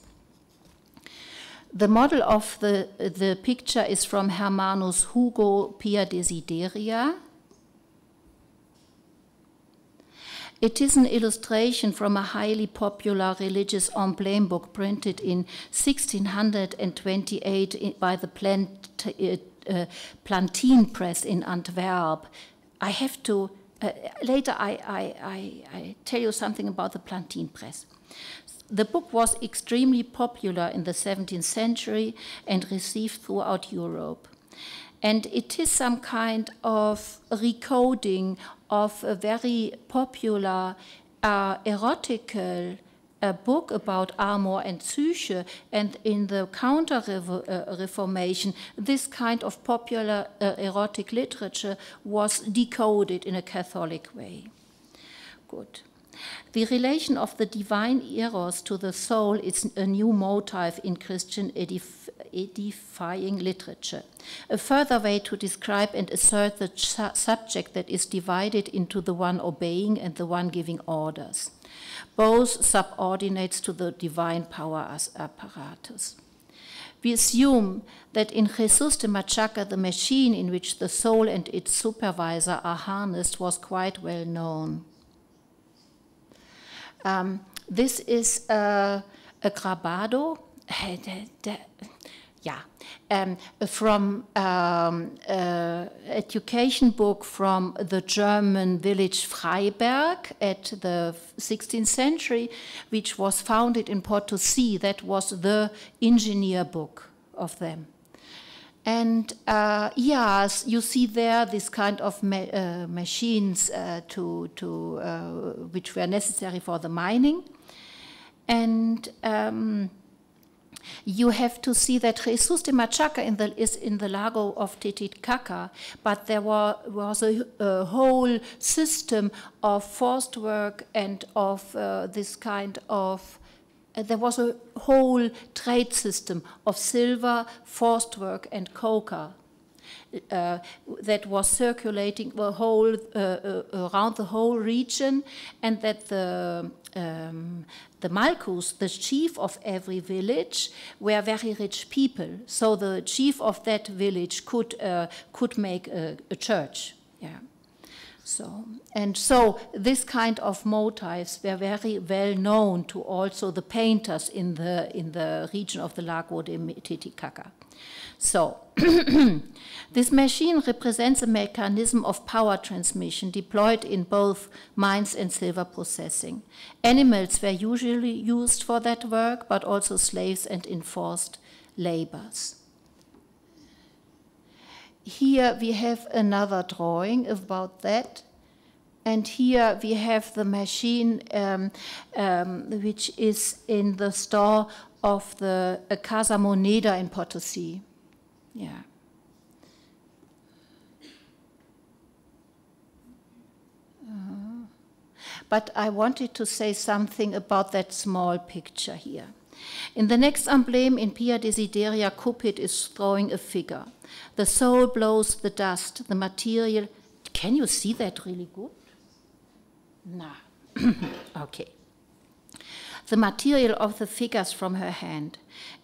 The model of the, the picture is from Hermanus Hugo Pia Desideria, It is an illustration from a highly popular religious emblem book printed in 1628 by the Plant uh, uh, Plantine Press in Antwerp. I have to, uh, later I, I, I, I tell you something about the Plantine Press. The book was extremely popular in the 17th century and received throughout Europe. And it is some kind of recoding of a very popular uh, erotical a uh, book about Amor and Psyche, and in the Counter uh, Reformation, this kind of popular uh, erotic literature was decoded in a Catholic way. Good. The relation of the divine eros to the soul is a new motif in Christian edif edifying literature. A further way to describe and assert the subject that is divided into the one obeying and the one giving orders. Both subordinates to the divine power as apparatus. We assume that in Jesus de Machaca, the machine in which the soul and its supervisor are harnessed was quite well known. Um, this is a, a grabado, yeah, um, from um, uh, education book from the German village Freiberg at the 16th century, which was founded in Porto C. That was the engineer book of them. And uh, yes, you see there this kind of ma uh, machines uh, to, to, uh, which were necessary for the mining. And um, you have to see that Jesus de Machaca in the, is in the Lago of Titicaca, but there were, was a, a, whole system of forced work and of uh, this kind of uh, there was a whole trade system of silver, forced work, and coca. Uh, that was circulating the whole uh, uh, around the whole region, and that the um, the Malkus, the chief of every village, were very rich people. So the chief of that village could uh, could make a, a church. Yeah. So, and so this kind of motifs were very well known to also the painters in the, in the region of the Lago de Titicaca. So, this machine represents a mechanism of power transmission deployed in both mines and silver processing. Animals were usually used for that work, but also slaves and enforced labors here we have another drawing about that. And here we have the machine um, um, which is in the store of the uh, Casa Moneda in Potosi. Yeah. Uh, but I wanted to say something about that small picture here. In the next emblem in Pia Desideria, Cupid is throwing a figure. The soul blows the dust, the material. Can you see that really good? Nah. okay. The material of the figures from her hand.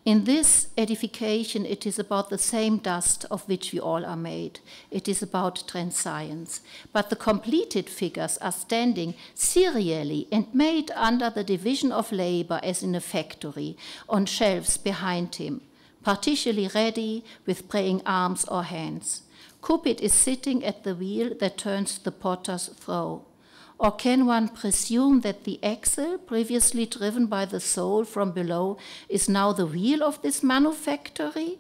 In this edification, it is about the same dust of which we all are made. It is about transience, But the completed figures are standing serially and made under the division of labor as in a factory, on shelves behind him, partially ready with praying arms or hands. Cupid is sitting at the wheel that turns the potter's throw. Or can one presume that the axle, previously driven by the soul from below, is now the wheel of this manufactory?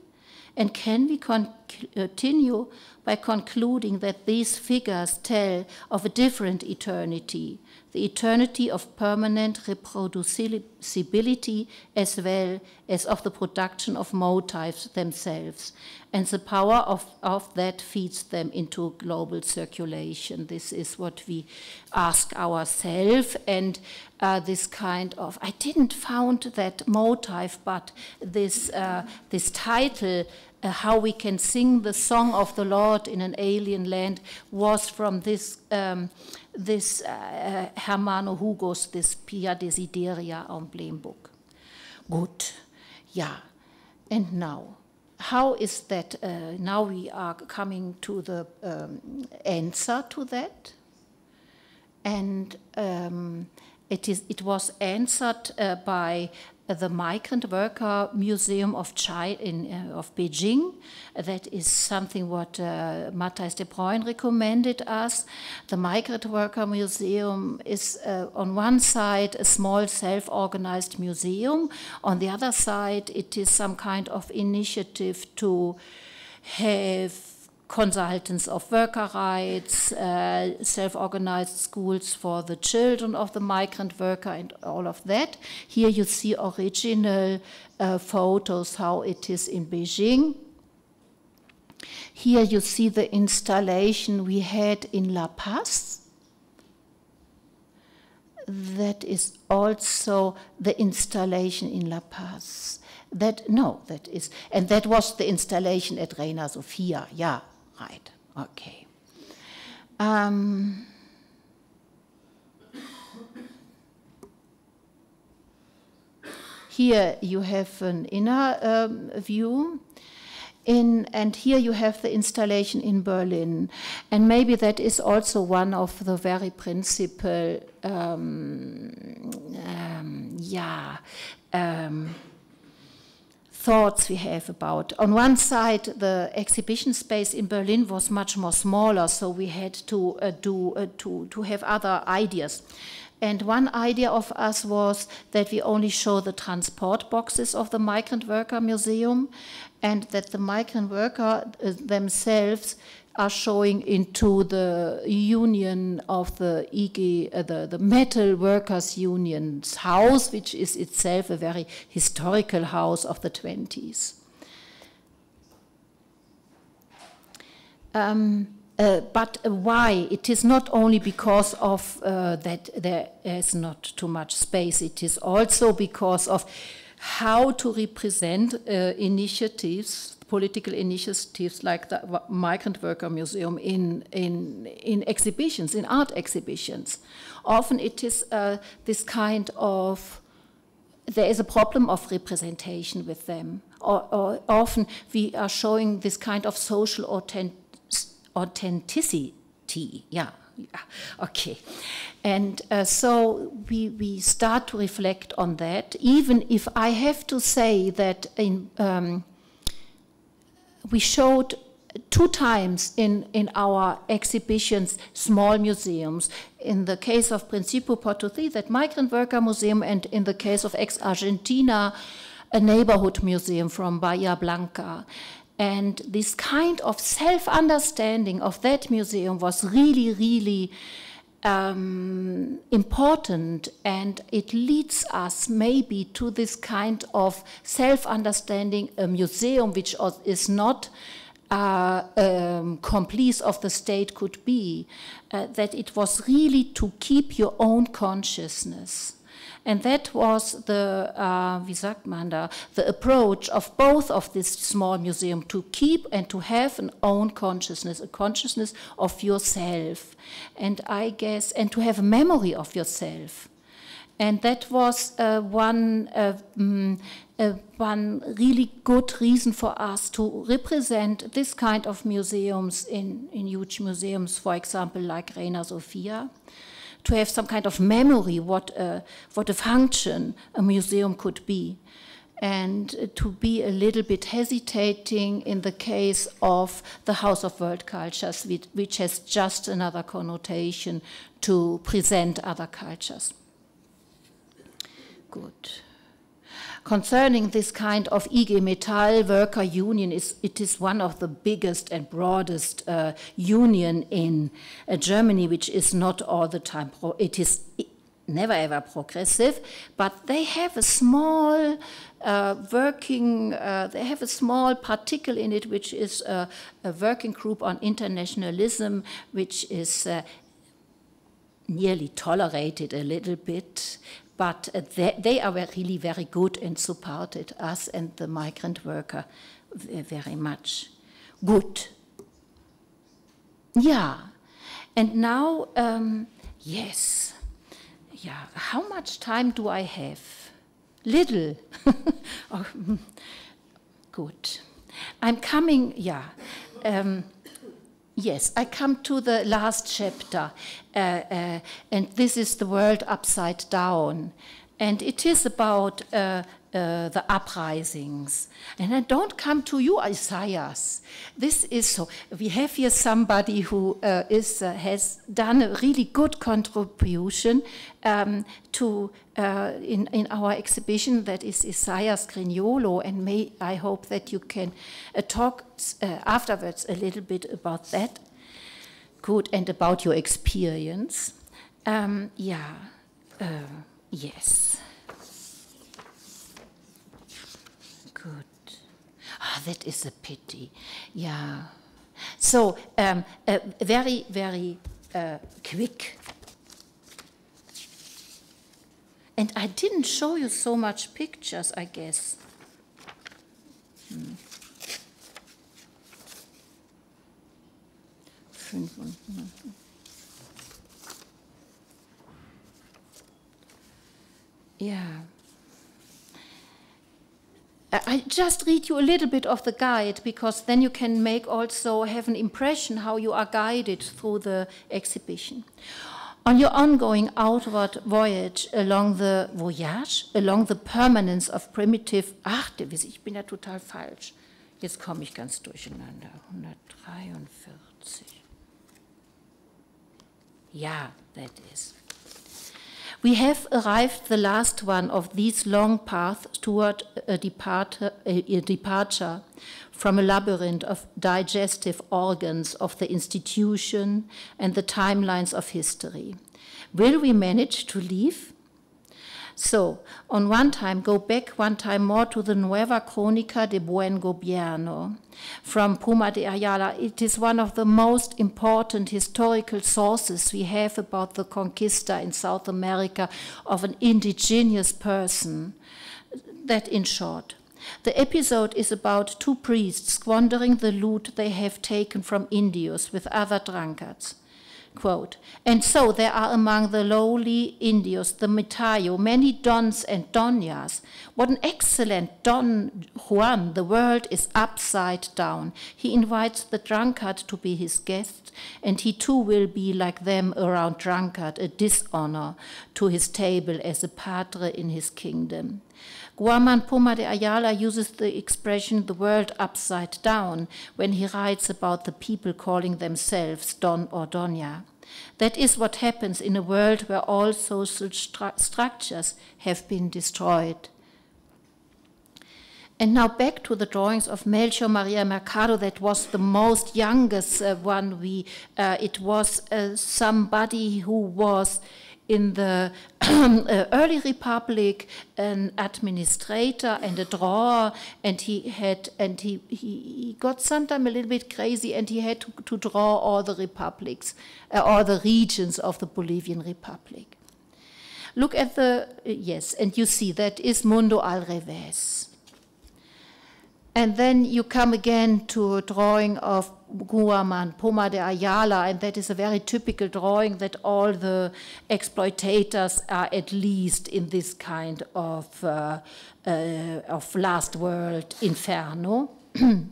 And can we con continue by concluding that these figures tell of a different eternity, the eternity of permanent reproducibility as well as of the production of motifs themselves. And the power of, of that feeds them into global circulation. This is what we ask ourselves. And uh, this kind of, I didn't found that motif, but this, uh, this title uh, how we can sing the song of the Lord in an alien land was from this um, this uh, uh Hermano Hugo's this Pia Desideria emblem book. Good, yeah. And now, how is that? Uh, now we are coming to the um, answer to that, and. Um, it, is, it was answered uh, by uh, the Migrant Worker Museum of Chai in uh, of Beijing. That is something what uh, Matthijs de Bruijn recommended us. The Migrant Worker Museum is uh, on one side a small self-organized museum. On the other side, it is some kind of initiative to have consultants of worker rights, uh, self-organized schools for the children of the migrant worker and all of that. Here you see original uh, photos how it is in Beijing. Here you see the installation we had in La Paz. That is also the installation in La Paz. That no, that is, and that was the installation at Reina Sofia. Yeah, Right, okay. Um, here you have an inner um, view. In, and here you have the installation in Berlin. And maybe that is also one of the very principal, um, um yeah, um, thoughts we have about. On one side, the exhibition space in Berlin was much more smaller, so we had to uh, do uh, to to have other ideas. And one idea of us was that we only show the transport boxes of the Migrant Worker Museum, and that the migrant worker uh, themselves are showing into the union of the IG, uh, the, the Metal Workers Union's house, which is itself a very historical house of the 20s. Um, uh, but why? It is not only because of uh, that there is not too much space, it is also because of how to represent uh, initiatives political initiatives like the Migrant Worker Museum in, in, in exhibitions, in art exhibitions. Often it is uh, this kind of, there is a problem of representation with them. Or, or often we are showing this kind of social authentic, authenticity, yeah. Yeah. okay. And uh, so we, we start to reflect on that, even if I have to say that in, um, we showed two times in, in our exhibitions, small museums, in the case of Principio Pototí, that migrant worker museum, and in the case of ex-Argentina, a neighborhood museum from Bahia Blanca. And this kind of self-understanding of that museum was really, really um, important and it leads us maybe to this kind of self-understanding, a museum which is not uh, um, complice of the state could be, uh, that it was really to keep your own consciousness. And that was the, uh, wie sagt man da, the approach of both of this small museum to keep and to have an own consciousness, a consciousness of yourself. And I guess, and to have a memory of yourself. And that was uh, one, uh, um, uh, one really good reason for us to represent this kind of museums in, in huge museums, for example, like Reina Sofia to have some kind of memory what a, uh, what a function a museum could be and uh, to be a little bit hesitating in the case of the House of World Cultures, which has just another connotation to present other cultures. Good. Concerning this kind of IG Metall worker union, is, it is one of the biggest and broadest uh, union in uh, Germany, which is not all the time, pro it is never ever progressive, but they have a small uh, working, uh, they have a small particle in it, which is a, a working group on internationalism, which is uh, nearly tolerated a little bit, but uh, they, they, are really very good and supported us and the migrant worker very much. Good. Yeah. And now, um, yes. Yeah. How much time do I have? Little. Oh, good. I'm coming, yeah. Um, Yes, I come to the last chapter, uh, uh, and this is the world upside down. And it is about uh, uh, the uprisings. And I don't come to you, Isaiah. This is so. We have here somebody who uh, is, uh, has done a really good contribution um, to uh, in, in our exhibition that is Isaiah Scrignolo. And may I hope that you can uh, talk afterwards a little bit about that. Good, and about your experience. Um, yeah, yes. Ah, oh, that is a pity. Yeah. So um, uh, very, very uh, quick. And I didn't show you so much pictures, I guess. Hmm. Yeah. I just read you a little bit of the guide because then you can make also have an impression how you are guided through the exhibition. On your ongoing outward voyage along the voyage, along the permanence of primitive, achte, ich bin ja total falsch. Jetzt komme ich ganz durcheinander. 143. Yeah, that is. We have arrived the last one of these long paths toward a, departure, a departure from a labyrinth of digestive organs of the institution and the timelines of history. Will we manage to leave so, on one time, go back one time more to the Nueva Crónica de Buen Gobierno from Puma de Ayala. It is one of the most important historical sources we have about the conquista in South America of an indigenous person. That in short. The episode is about two priests squandering the loot they have taken from Indios with other drunkards. Quote, and so there are among the lowly Indios, the Mitayo, many dons and donyas. What an excellent Don Juan, the world is upside down. He invites the drunkard to be his guest, and he too will be like them around drunkard, a dishonor to his table as a padre in his kingdom. Guaman Puma de Ayala uses the expression the world upside down when he writes about the people calling themselves Don or Doña. That is what happens in a world where all social stru structures have been destroyed. And now back to the drawings of Melchior Maria Mercado. That was the most youngest uh, one. We uh, it was uh, somebody who was in the uh, early republic an administrator and a drawer and he had and he, he, got sometimes a little bit crazy and he had to, to draw all the republics uh, all the regions of the Bolivian republic look at the uh, yes and you see that is mundo al revés and then you come again to a drawing of Guaman, Poma de Ayala, and that is a very typical drawing that all the exploitators are at least in this kind of, uh, uh, of last world inferno. and,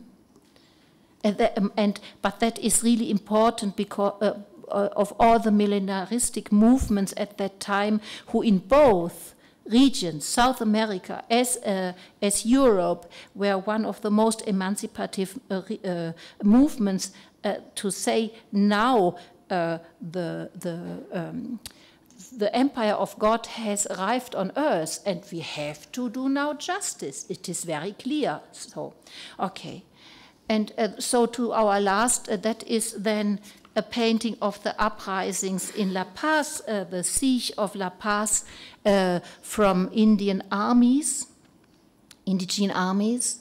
that, um, and, but that is really important because, uh, uh, of all the millenaristic movements at that time, who in both region, South America, as, uh, as Europe, were one of the most emancipative uh, uh movements uh, to say now uh, the, the, um, the empire of God has arrived on earth and we have to do now justice. It is very clear. So, okay. And uh, so to our last, uh, that is then a painting of the uprisings in La Paz, uh, the siege of La Paz uh, from Indian armies, indigenous armies.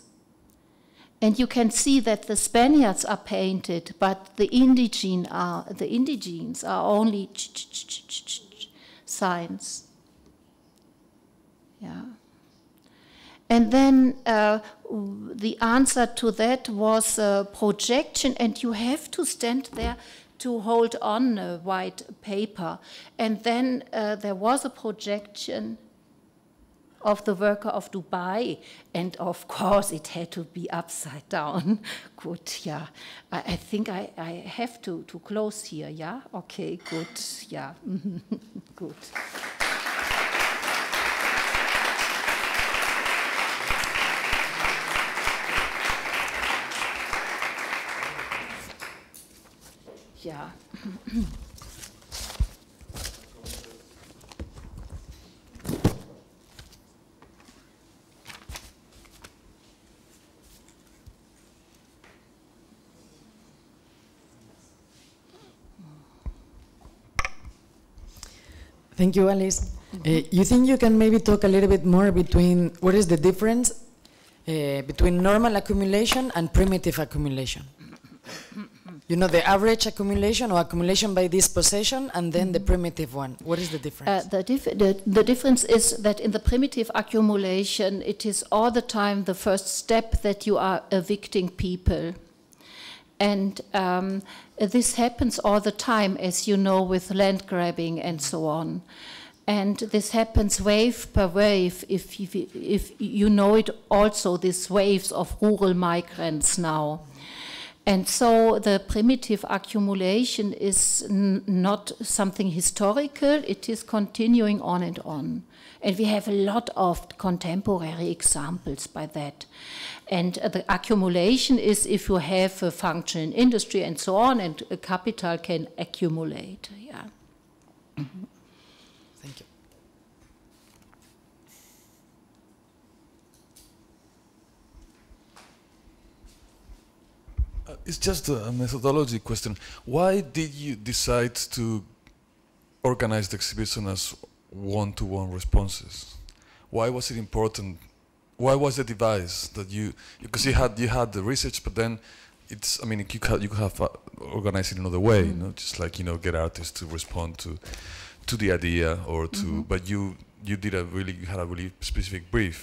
And you can see that the Spaniards are painted, but the indigenes are, the indigenes are only signs. Yeah. And then uh, the answer to that was projection, and you have to stand there to hold on a white paper. And then uh, there was a projection of the worker of Dubai, and of course it had to be upside down. good, yeah. I, I think I, I have to, to close here, yeah? Okay, good, yeah. good. Thank you, Alice. Uh, you think you can maybe talk a little bit more between what is the difference uh, between normal accumulation and primitive accumulation? You know, the average accumulation or accumulation by dispossession, and then the primitive one. What is the difference? Uh, the, dif the, the, difference is that in the primitive accumulation, it is all the time the first step that you are evicting people. And um, this happens all the time, as you know, with land grabbing and so on. And this happens wave per wave, if, if, if you know it also, these waves of rural migrants now. And so the primitive accumulation is not something historical, it is continuing on and on. And we have a lot of contemporary examples by that. And uh, the accumulation is if you have a functioning industry and so on, and capital can accumulate. Yeah. Mm -hmm. it's just a methodology question. Why did you decide to organize the exhibition as one-to-one -one responses? Why was it important? Why was the device that you because you had you had the research, but then it's I mean you could you could have uh, organized it another way, mm -hmm. you know, just like you know get artists to respond to to the idea or to mm -hmm. but you you did a really you had a really specific brief.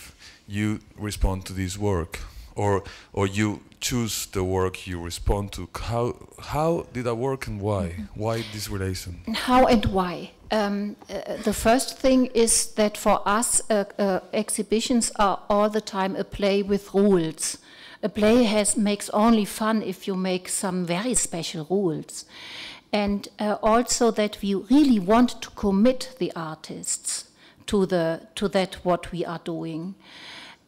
You respond to this work or or you choose the work you respond to. How how did that work and why? Mm -hmm. Why this relation? How and why? Um, uh, the first thing is that for us, uh, uh, exhibitions are all the time a play with rules. A play has makes only fun if you make some very special rules, and uh, also that we really want to commit the artists to the to that what we are doing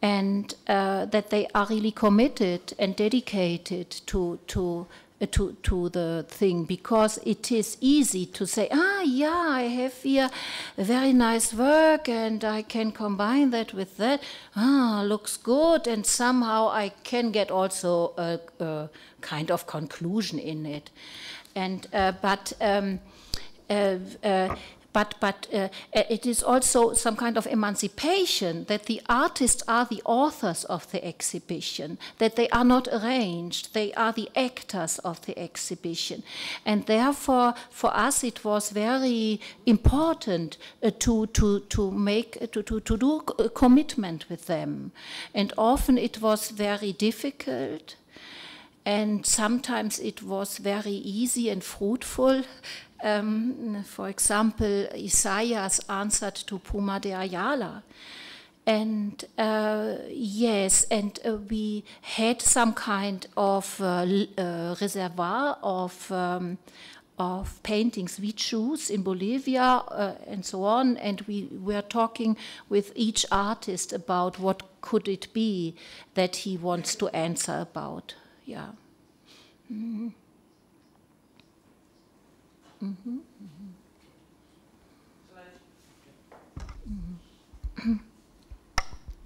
and uh, that they are really committed and dedicated to to uh, to to the thing because it is easy to say ah yeah I have here a very nice work and I can combine that with that ah looks good and somehow I can get also a, a kind of conclusion in it and uh, but. Um, uh, uh, but but uh, uh, it is also some kind of emancipation that the artists are the authors of the exhibition, that they are not arranged, they are the actors of the exhibition, and therefore for us it was very important uh, to to to make uh, to to to do a commitment with them, and often it was very difficult and sometimes it was very easy and fruitful um, for example, Isaiah's answer to Puma de Ayala. And uh, yes, and uh, we had some kind of uh, uh reservoir of, um, of paintings we choose in Bolivia uh, and so on. And we were talking with each artist about what could it be that he wants to answer about. Yeah. Mm -hmm. Mm-hmm.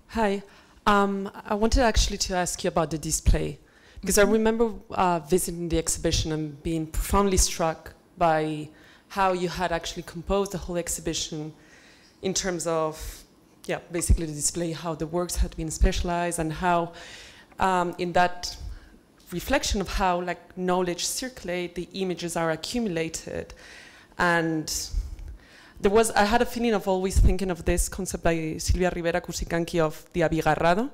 Hi. Um, I wanted actually to ask you about the display because mm -hmm. I mm-hmm. remember uh, visiting the exhibition and being profoundly struck by how you had actually composed the whole exhibition in terms of, yeah, basically the display, how the works had been specialized, and how um, in that reflection of how like knowledge circulate, the images are accumulated, and there was I had a feeling of always thinking of this concept by Silvia Rivera Cusicanqui of the abigarrado,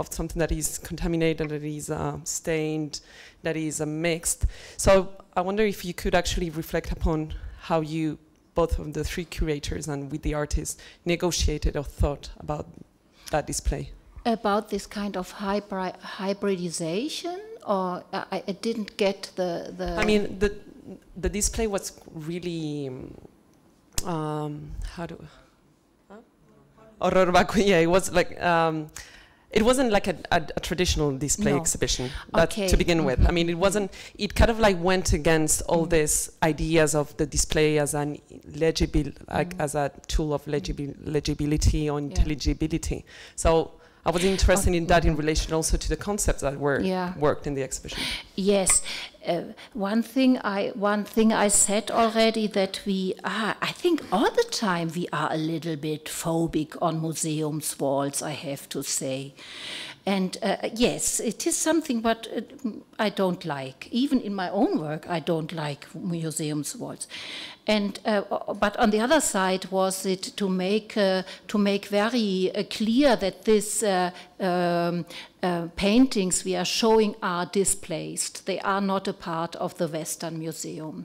of something that is contaminated, that is uh, stained, that is uh, mixed. So I wonder if you could actually reflect upon how you, both of the three curators and with the artists, negotiated or thought about that display. About this kind of hybridization or uh, I, I didn't get the, the. I mean, the the display was really um, how do. Huh? Yeah, it was like um, it wasn't like a, a, a traditional display no. exhibition that, okay. to begin with. Mm -hmm. I mean, it wasn't. It kind of like went against all mm -hmm. these ideas of the display as an legible, like mm -hmm. as a tool of legibility or intelligibility. Yeah. So I was interested in that in relation also to the concepts that were yeah. worked in the exhibition. Yes, uh, one thing I one thing I said already that we are I think all the time we are a little bit phobic on museums walls I have to say and uh, yes, it is something, but uh, I don't like. Even in my own work, I don't like museums walls. And uh, but on the other side was it to make uh, to make very uh, clear that these uh, um, paintings we are showing are displaced. They are not a part of the Western Museum.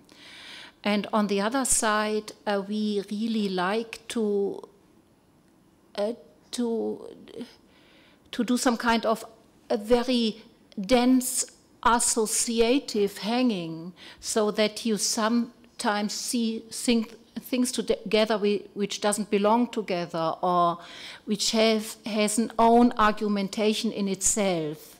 And on the other side, we really like to to to do some kind of a very dense associative hanging so that you sometimes see think, things together which doesn't belong together or which have, has an own argumentation in itself.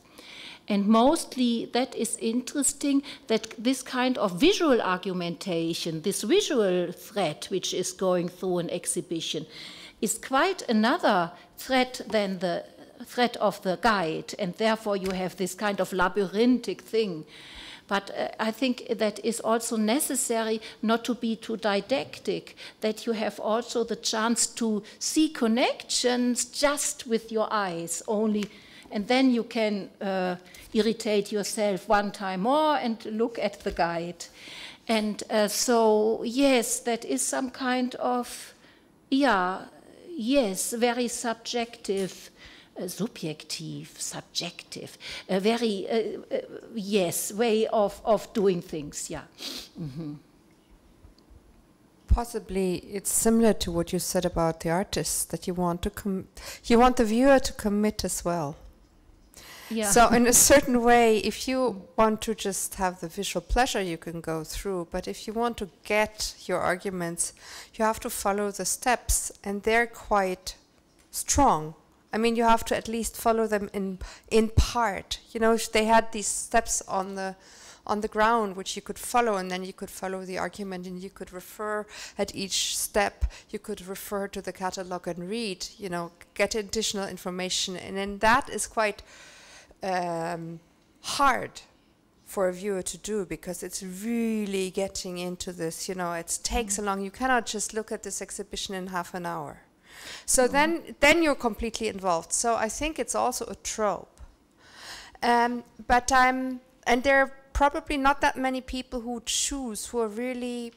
And mostly that is interesting that this kind of visual argumentation, this visual thread which is going through an exhibition, is quite another thread than the Threat of the guide, and therefore you have this kind of labyrinthic thing. But uh, I think that is also necessary not to be too didactic, that you have also the chance to see connections just with your eyes only. And then you can uh, irritate yourself one time more and look at the guide. And uh, so, yes, that is some kind of, yeah, yes, very subjective subjective, subjective, a very, uh, uh, yes, way of, of doing things, yeah. Mm -hmm. Possibly it's similar to what you said about the artist that you want to com- you want the viewer to commit as well. Yeah. So in a certain way, if you want to just have the visual pleasure, you can go through. But if you want to get your arguments, you have to follow the steps, and they're quite strong. I mean, you have to at least follow them in in part. You know, they had these steps on the on the ground which you could follow, and then you could follow the argument, and you could refer at each step. You could refer to the catalog and read. You know, get additional information, and then that is quite um, hard for a viewer to do because it's really getting into this. You know, it takes mm -hmm. a long. You cannot just look at this exhibition in half an hour. So mm. then, then you're completely involved. So I think it's also a trope. Um, but I'm, and there are probably not that many people who choose, who are really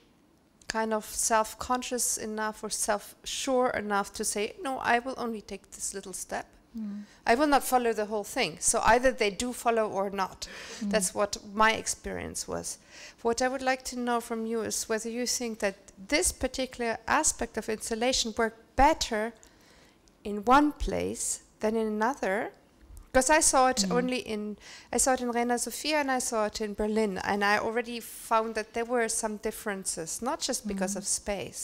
kind of self-conscious enough or self-sure enough to say, no, I will only take this little step. Mm. I will not follow the whole thing. So either they do follow or not. Mm. That's what my experience was. What I would like to know from you is whether you think that this particular aspect of installation, work better in one place than in another because I saw it mm only in I saw it in Reina Sofia and I saw it in Berlin and I already found that there were some differences not just mm because of space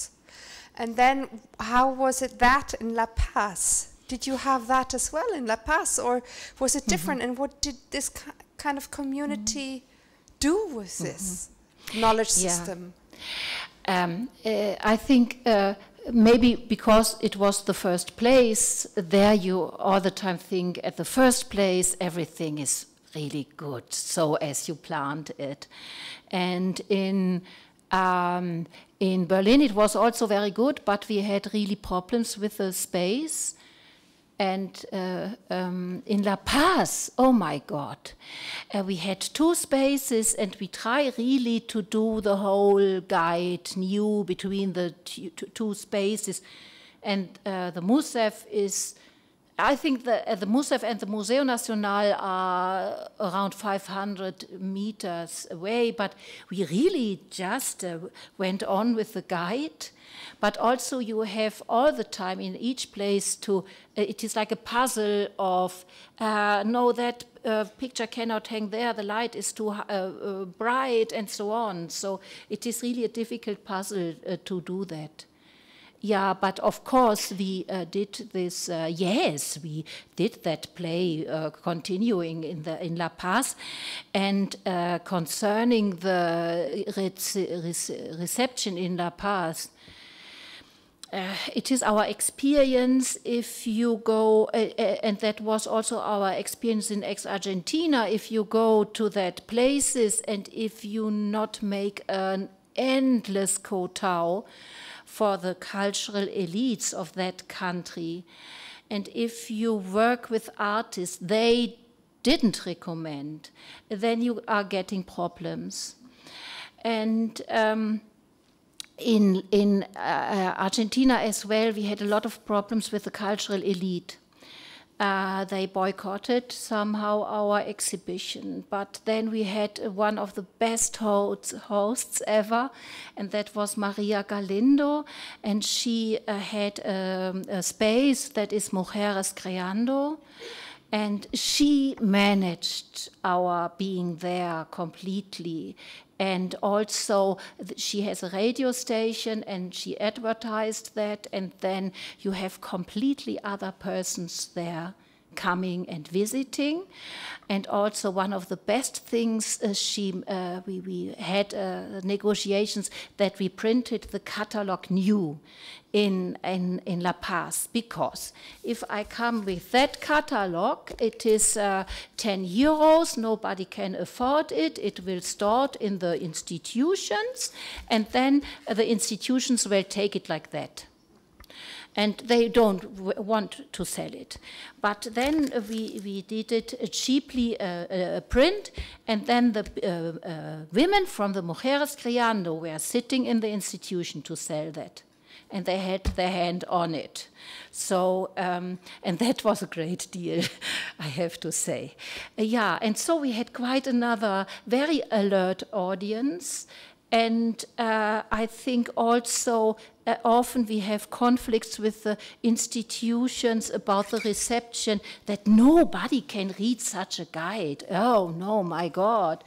and then how was it that in La Paz did you have that as well in La Paz or was it different mm -hmm. and what did this kind of community mm-hmm. do with this mm-hmm. knowledge yeah. system um, uh, I think uh, maybe because it was the first place, there you all the time think at the first place everything is really good, so as you plant it. And in um, in Berlin it was also very good, but we had really problems with the space and uh, um, in La Paz, oh my God, uh, we had two spaces and we try really to do the whole guide new between the two spaces. And uh, the MUSEF is, I think the, uh, the MUSEF and the Museo Nacional are around 500 meters away, but we really just uh, went on with the guide but also you have all the time in each place to, uh, it is like a puzzle of, uh, no, that uh, picture cannot hang there, the light is too uh, uh bright, and so on. So it is really a difficult puzzle uh, to do that. Yeah, but of course we uh, did this. Uh, yes, we did that play uh, continuing in the in La Paz, and concerning the reception in La Paz uh, it is our experience if you go, uh, uh and that was also our experience in ex Argentina, if you go to that places and if you not make an endless kowtow for the cultural elites of that country, and if you work with artists they didn't recommend, then you are getting problems. And um, in, in uh, uh, Argentina as well, we had a lot of problems with the cultural elite. Uh, they boycotted somehow our exhibition, but then we had one of the best hosts ever, and that was Maria Galindo, and she uh, had um, a space that is Mujeres Creando. And she managed our being there completely. And also, she has a radio station and she advertised that. And then you have completely other persons there coming and visiting. And also one of the best things uh, she uh, we, we had uh, negotiations that we printed the catalog new in, in, in La Paz because if I come with that catalog, it is uh, 10 euros, nobody can afford it, it will start in the institutions and then the institutions will take it like that and they don't want to sell it. But then we, we did it cheaply uh, uh print, and then the uh, uh women from the Mujeres criando were sitting in the institution to sell that. And they had their hand on it. So, um, and that was a great deal, I have to say. Uh, yeah, and so we had quite another very alert audience. And uh, I think also uh, often we have conflicts with the institutions about the reception that nobody can read such a guide. Oh no, my God,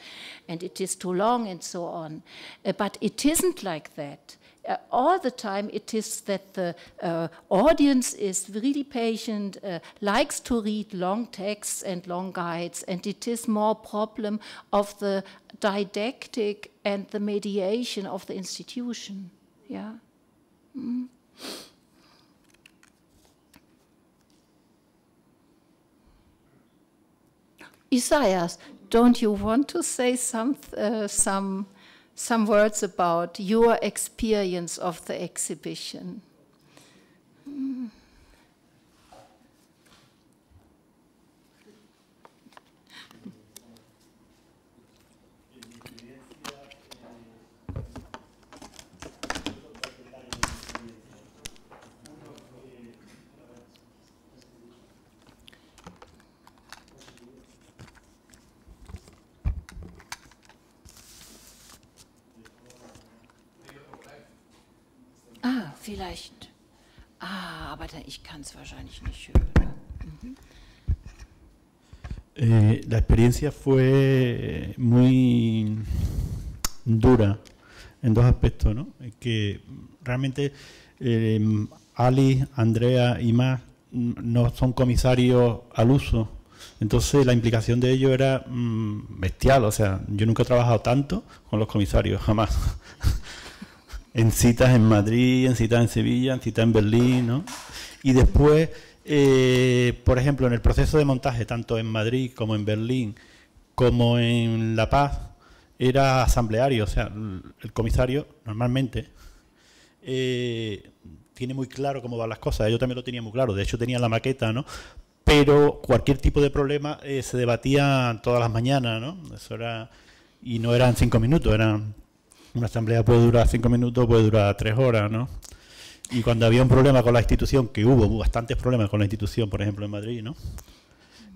and it is too long and so on. Uh, but it isn't like that. Uh, all the time it is that the uh, audience is really patient, uh, likes to read long texts and long guides, and it is more problem of the didactic and the mediation of the institution. Yeah. Mm. isaias don't you want to say some, uh, some, some words about your experience of the exhibition? Mm. Ah, mhm. eh, la experiencia fue muy dura en dos aspectos, ¿no? Que realmente eh, Ali, Andrea y más no son comisarios al uso. Entonces la implicación de ello era mm, bestial. O sea, yo nunca he trabajado tanto con los comisarios, jamás. en citas en Madrid, en citas en Sevilla, en citas en Berlín, ¿no? Y después, eh, por ejemplo, en el proceso de montaje, tanto en Madrid como en Berlín, como en La Paz, era asambleario, o sea, el comisario normalmente eh, tiene muy claro cómo van las cosas, yo también lo tenía muy claro, de hecho tenía la maqueta, ¿no? Pero cualquier tipo de problema eh, se debatía todas las mañanas, ¿no? Eso era, y no eran cinco minutos, eran una asamblea puede durar cinco minutos, puede durar tres horas, ¿no? Y cuando había un problema con la institución, que hubo bastantes problemas con la institución, por ejemplo, en Madrid, ¿no?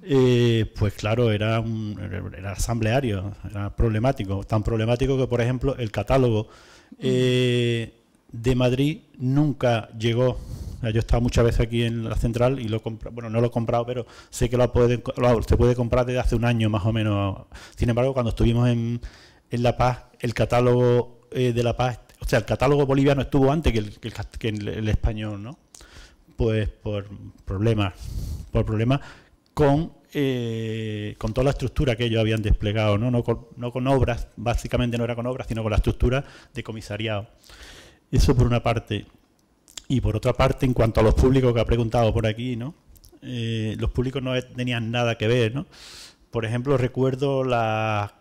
Eh, pues claro, era, un, era asambleario, era problemático, tan problemático que, por ejemplo, el catálogo eh, de Madrid nunca llegó. Yo he estado muchas veces aquí en la central y lo compro, bueno, no lo he comprado, pero sé que lo, puede, se puede comprar desde hace un año más o menos. Sin embargo, cuando estuvimos en, en La Paz el catálogo eh, de La Paz, o sea, el catálogo boliviano estuvo antes que el, español, ¿no? Pues por problemas, por problemas con, eh, con toda la estructura que ellos habían desplegado, ¿no? No con, obras, básicamente no era con obras, sino con la estructura de comisariado. Eso por una parte. Y por otra parte, en cuanto a los públicos que ha preguntado por aquí, ¿no? Eh, los públicos no tenían nada que ver, ¿no? Por ejemplo, recuerdo las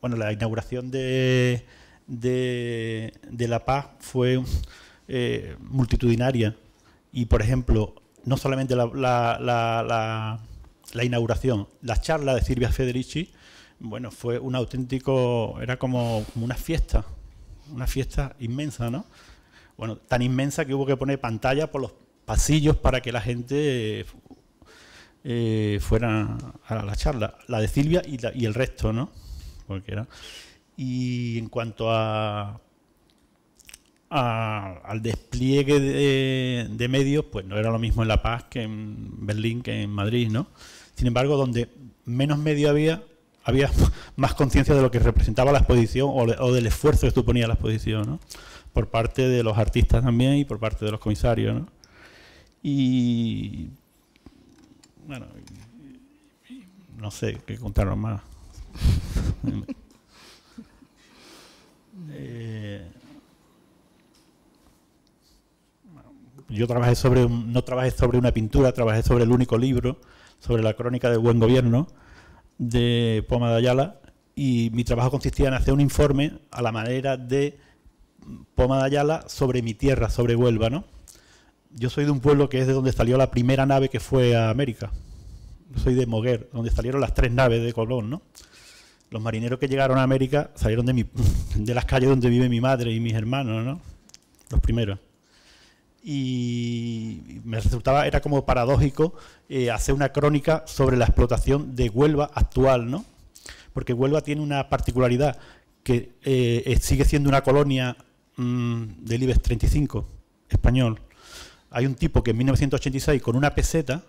bueno, la inauguración de, de, La Paz fue eh, multitudinaria y, por ejemplo, no solamente la, la, la, inauguración, la charla de Silvia Federici, bueno, fue un auténtico, era como, una fiesta, una fiesta inmensa, ¿no? Bueno, tan inmensa que hubo que poner pantalla por los pasillos para que la gente eh, fuera a la charla, la de Silvia y el resto, ¿no? Y en cuanto a, al despliegue de, medios, pues no era lo mismo en La Paz que en Berlín, que en Madrid, ¿no? Sin embargo, donde menos medio había, había más conciencia de lo que representaba la exposición o, del esfuerzo que suponía la exposición, Por parte de los artistas también y por parte de los comisarios, Y bueno, no sé qué contaron más. Eh, yo trabajé sobre, no trabajé sobre una pintura, trabajé sobre el único libro, sobre la crónica del buen gobierno de Poma de Ayala, y mi trabajo consistía en hacer un informe a la manera de Poma de Ayala sobre mi tierra, sobre Huelva, ¿no? Yo soy de un pueblo que es de donde salió la primera nave que fue a América. soy de Moguer, donde salieron las tres naves de Colón, ¿no? los marineros que llegaron a América salieron de, de las calles donde vive mi madre y mis hermanos, ¿no? Los primeros. Y me resultaba, era como paradójico eh, hacer una crónica sobre la explotación de Huelva actual, ¿no? Porque Huelva tiene una particularidad, que eh, sigue siendo una colonia mm, del IBEX 35 español. Hay un tipo que en 1986 con una peseta,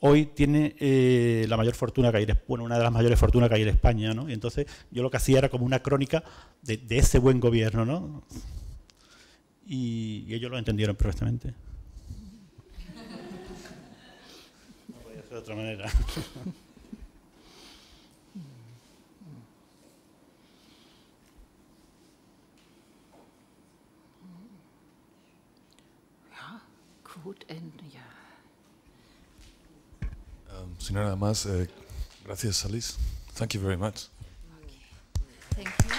hoy tiene eh, la mayor fortuna que hay, bueno, una de las mayores fortunas que hay en España, ¿no? Y entonces yo lo que hacía era como una crónica de, ese buen gobierno, ¿no? Y, ellos lo entendieron perfectamente. No podía ser de otra manera. Sin nada más, eh, gracias Alice. Thank you very much. Okay. Thank you.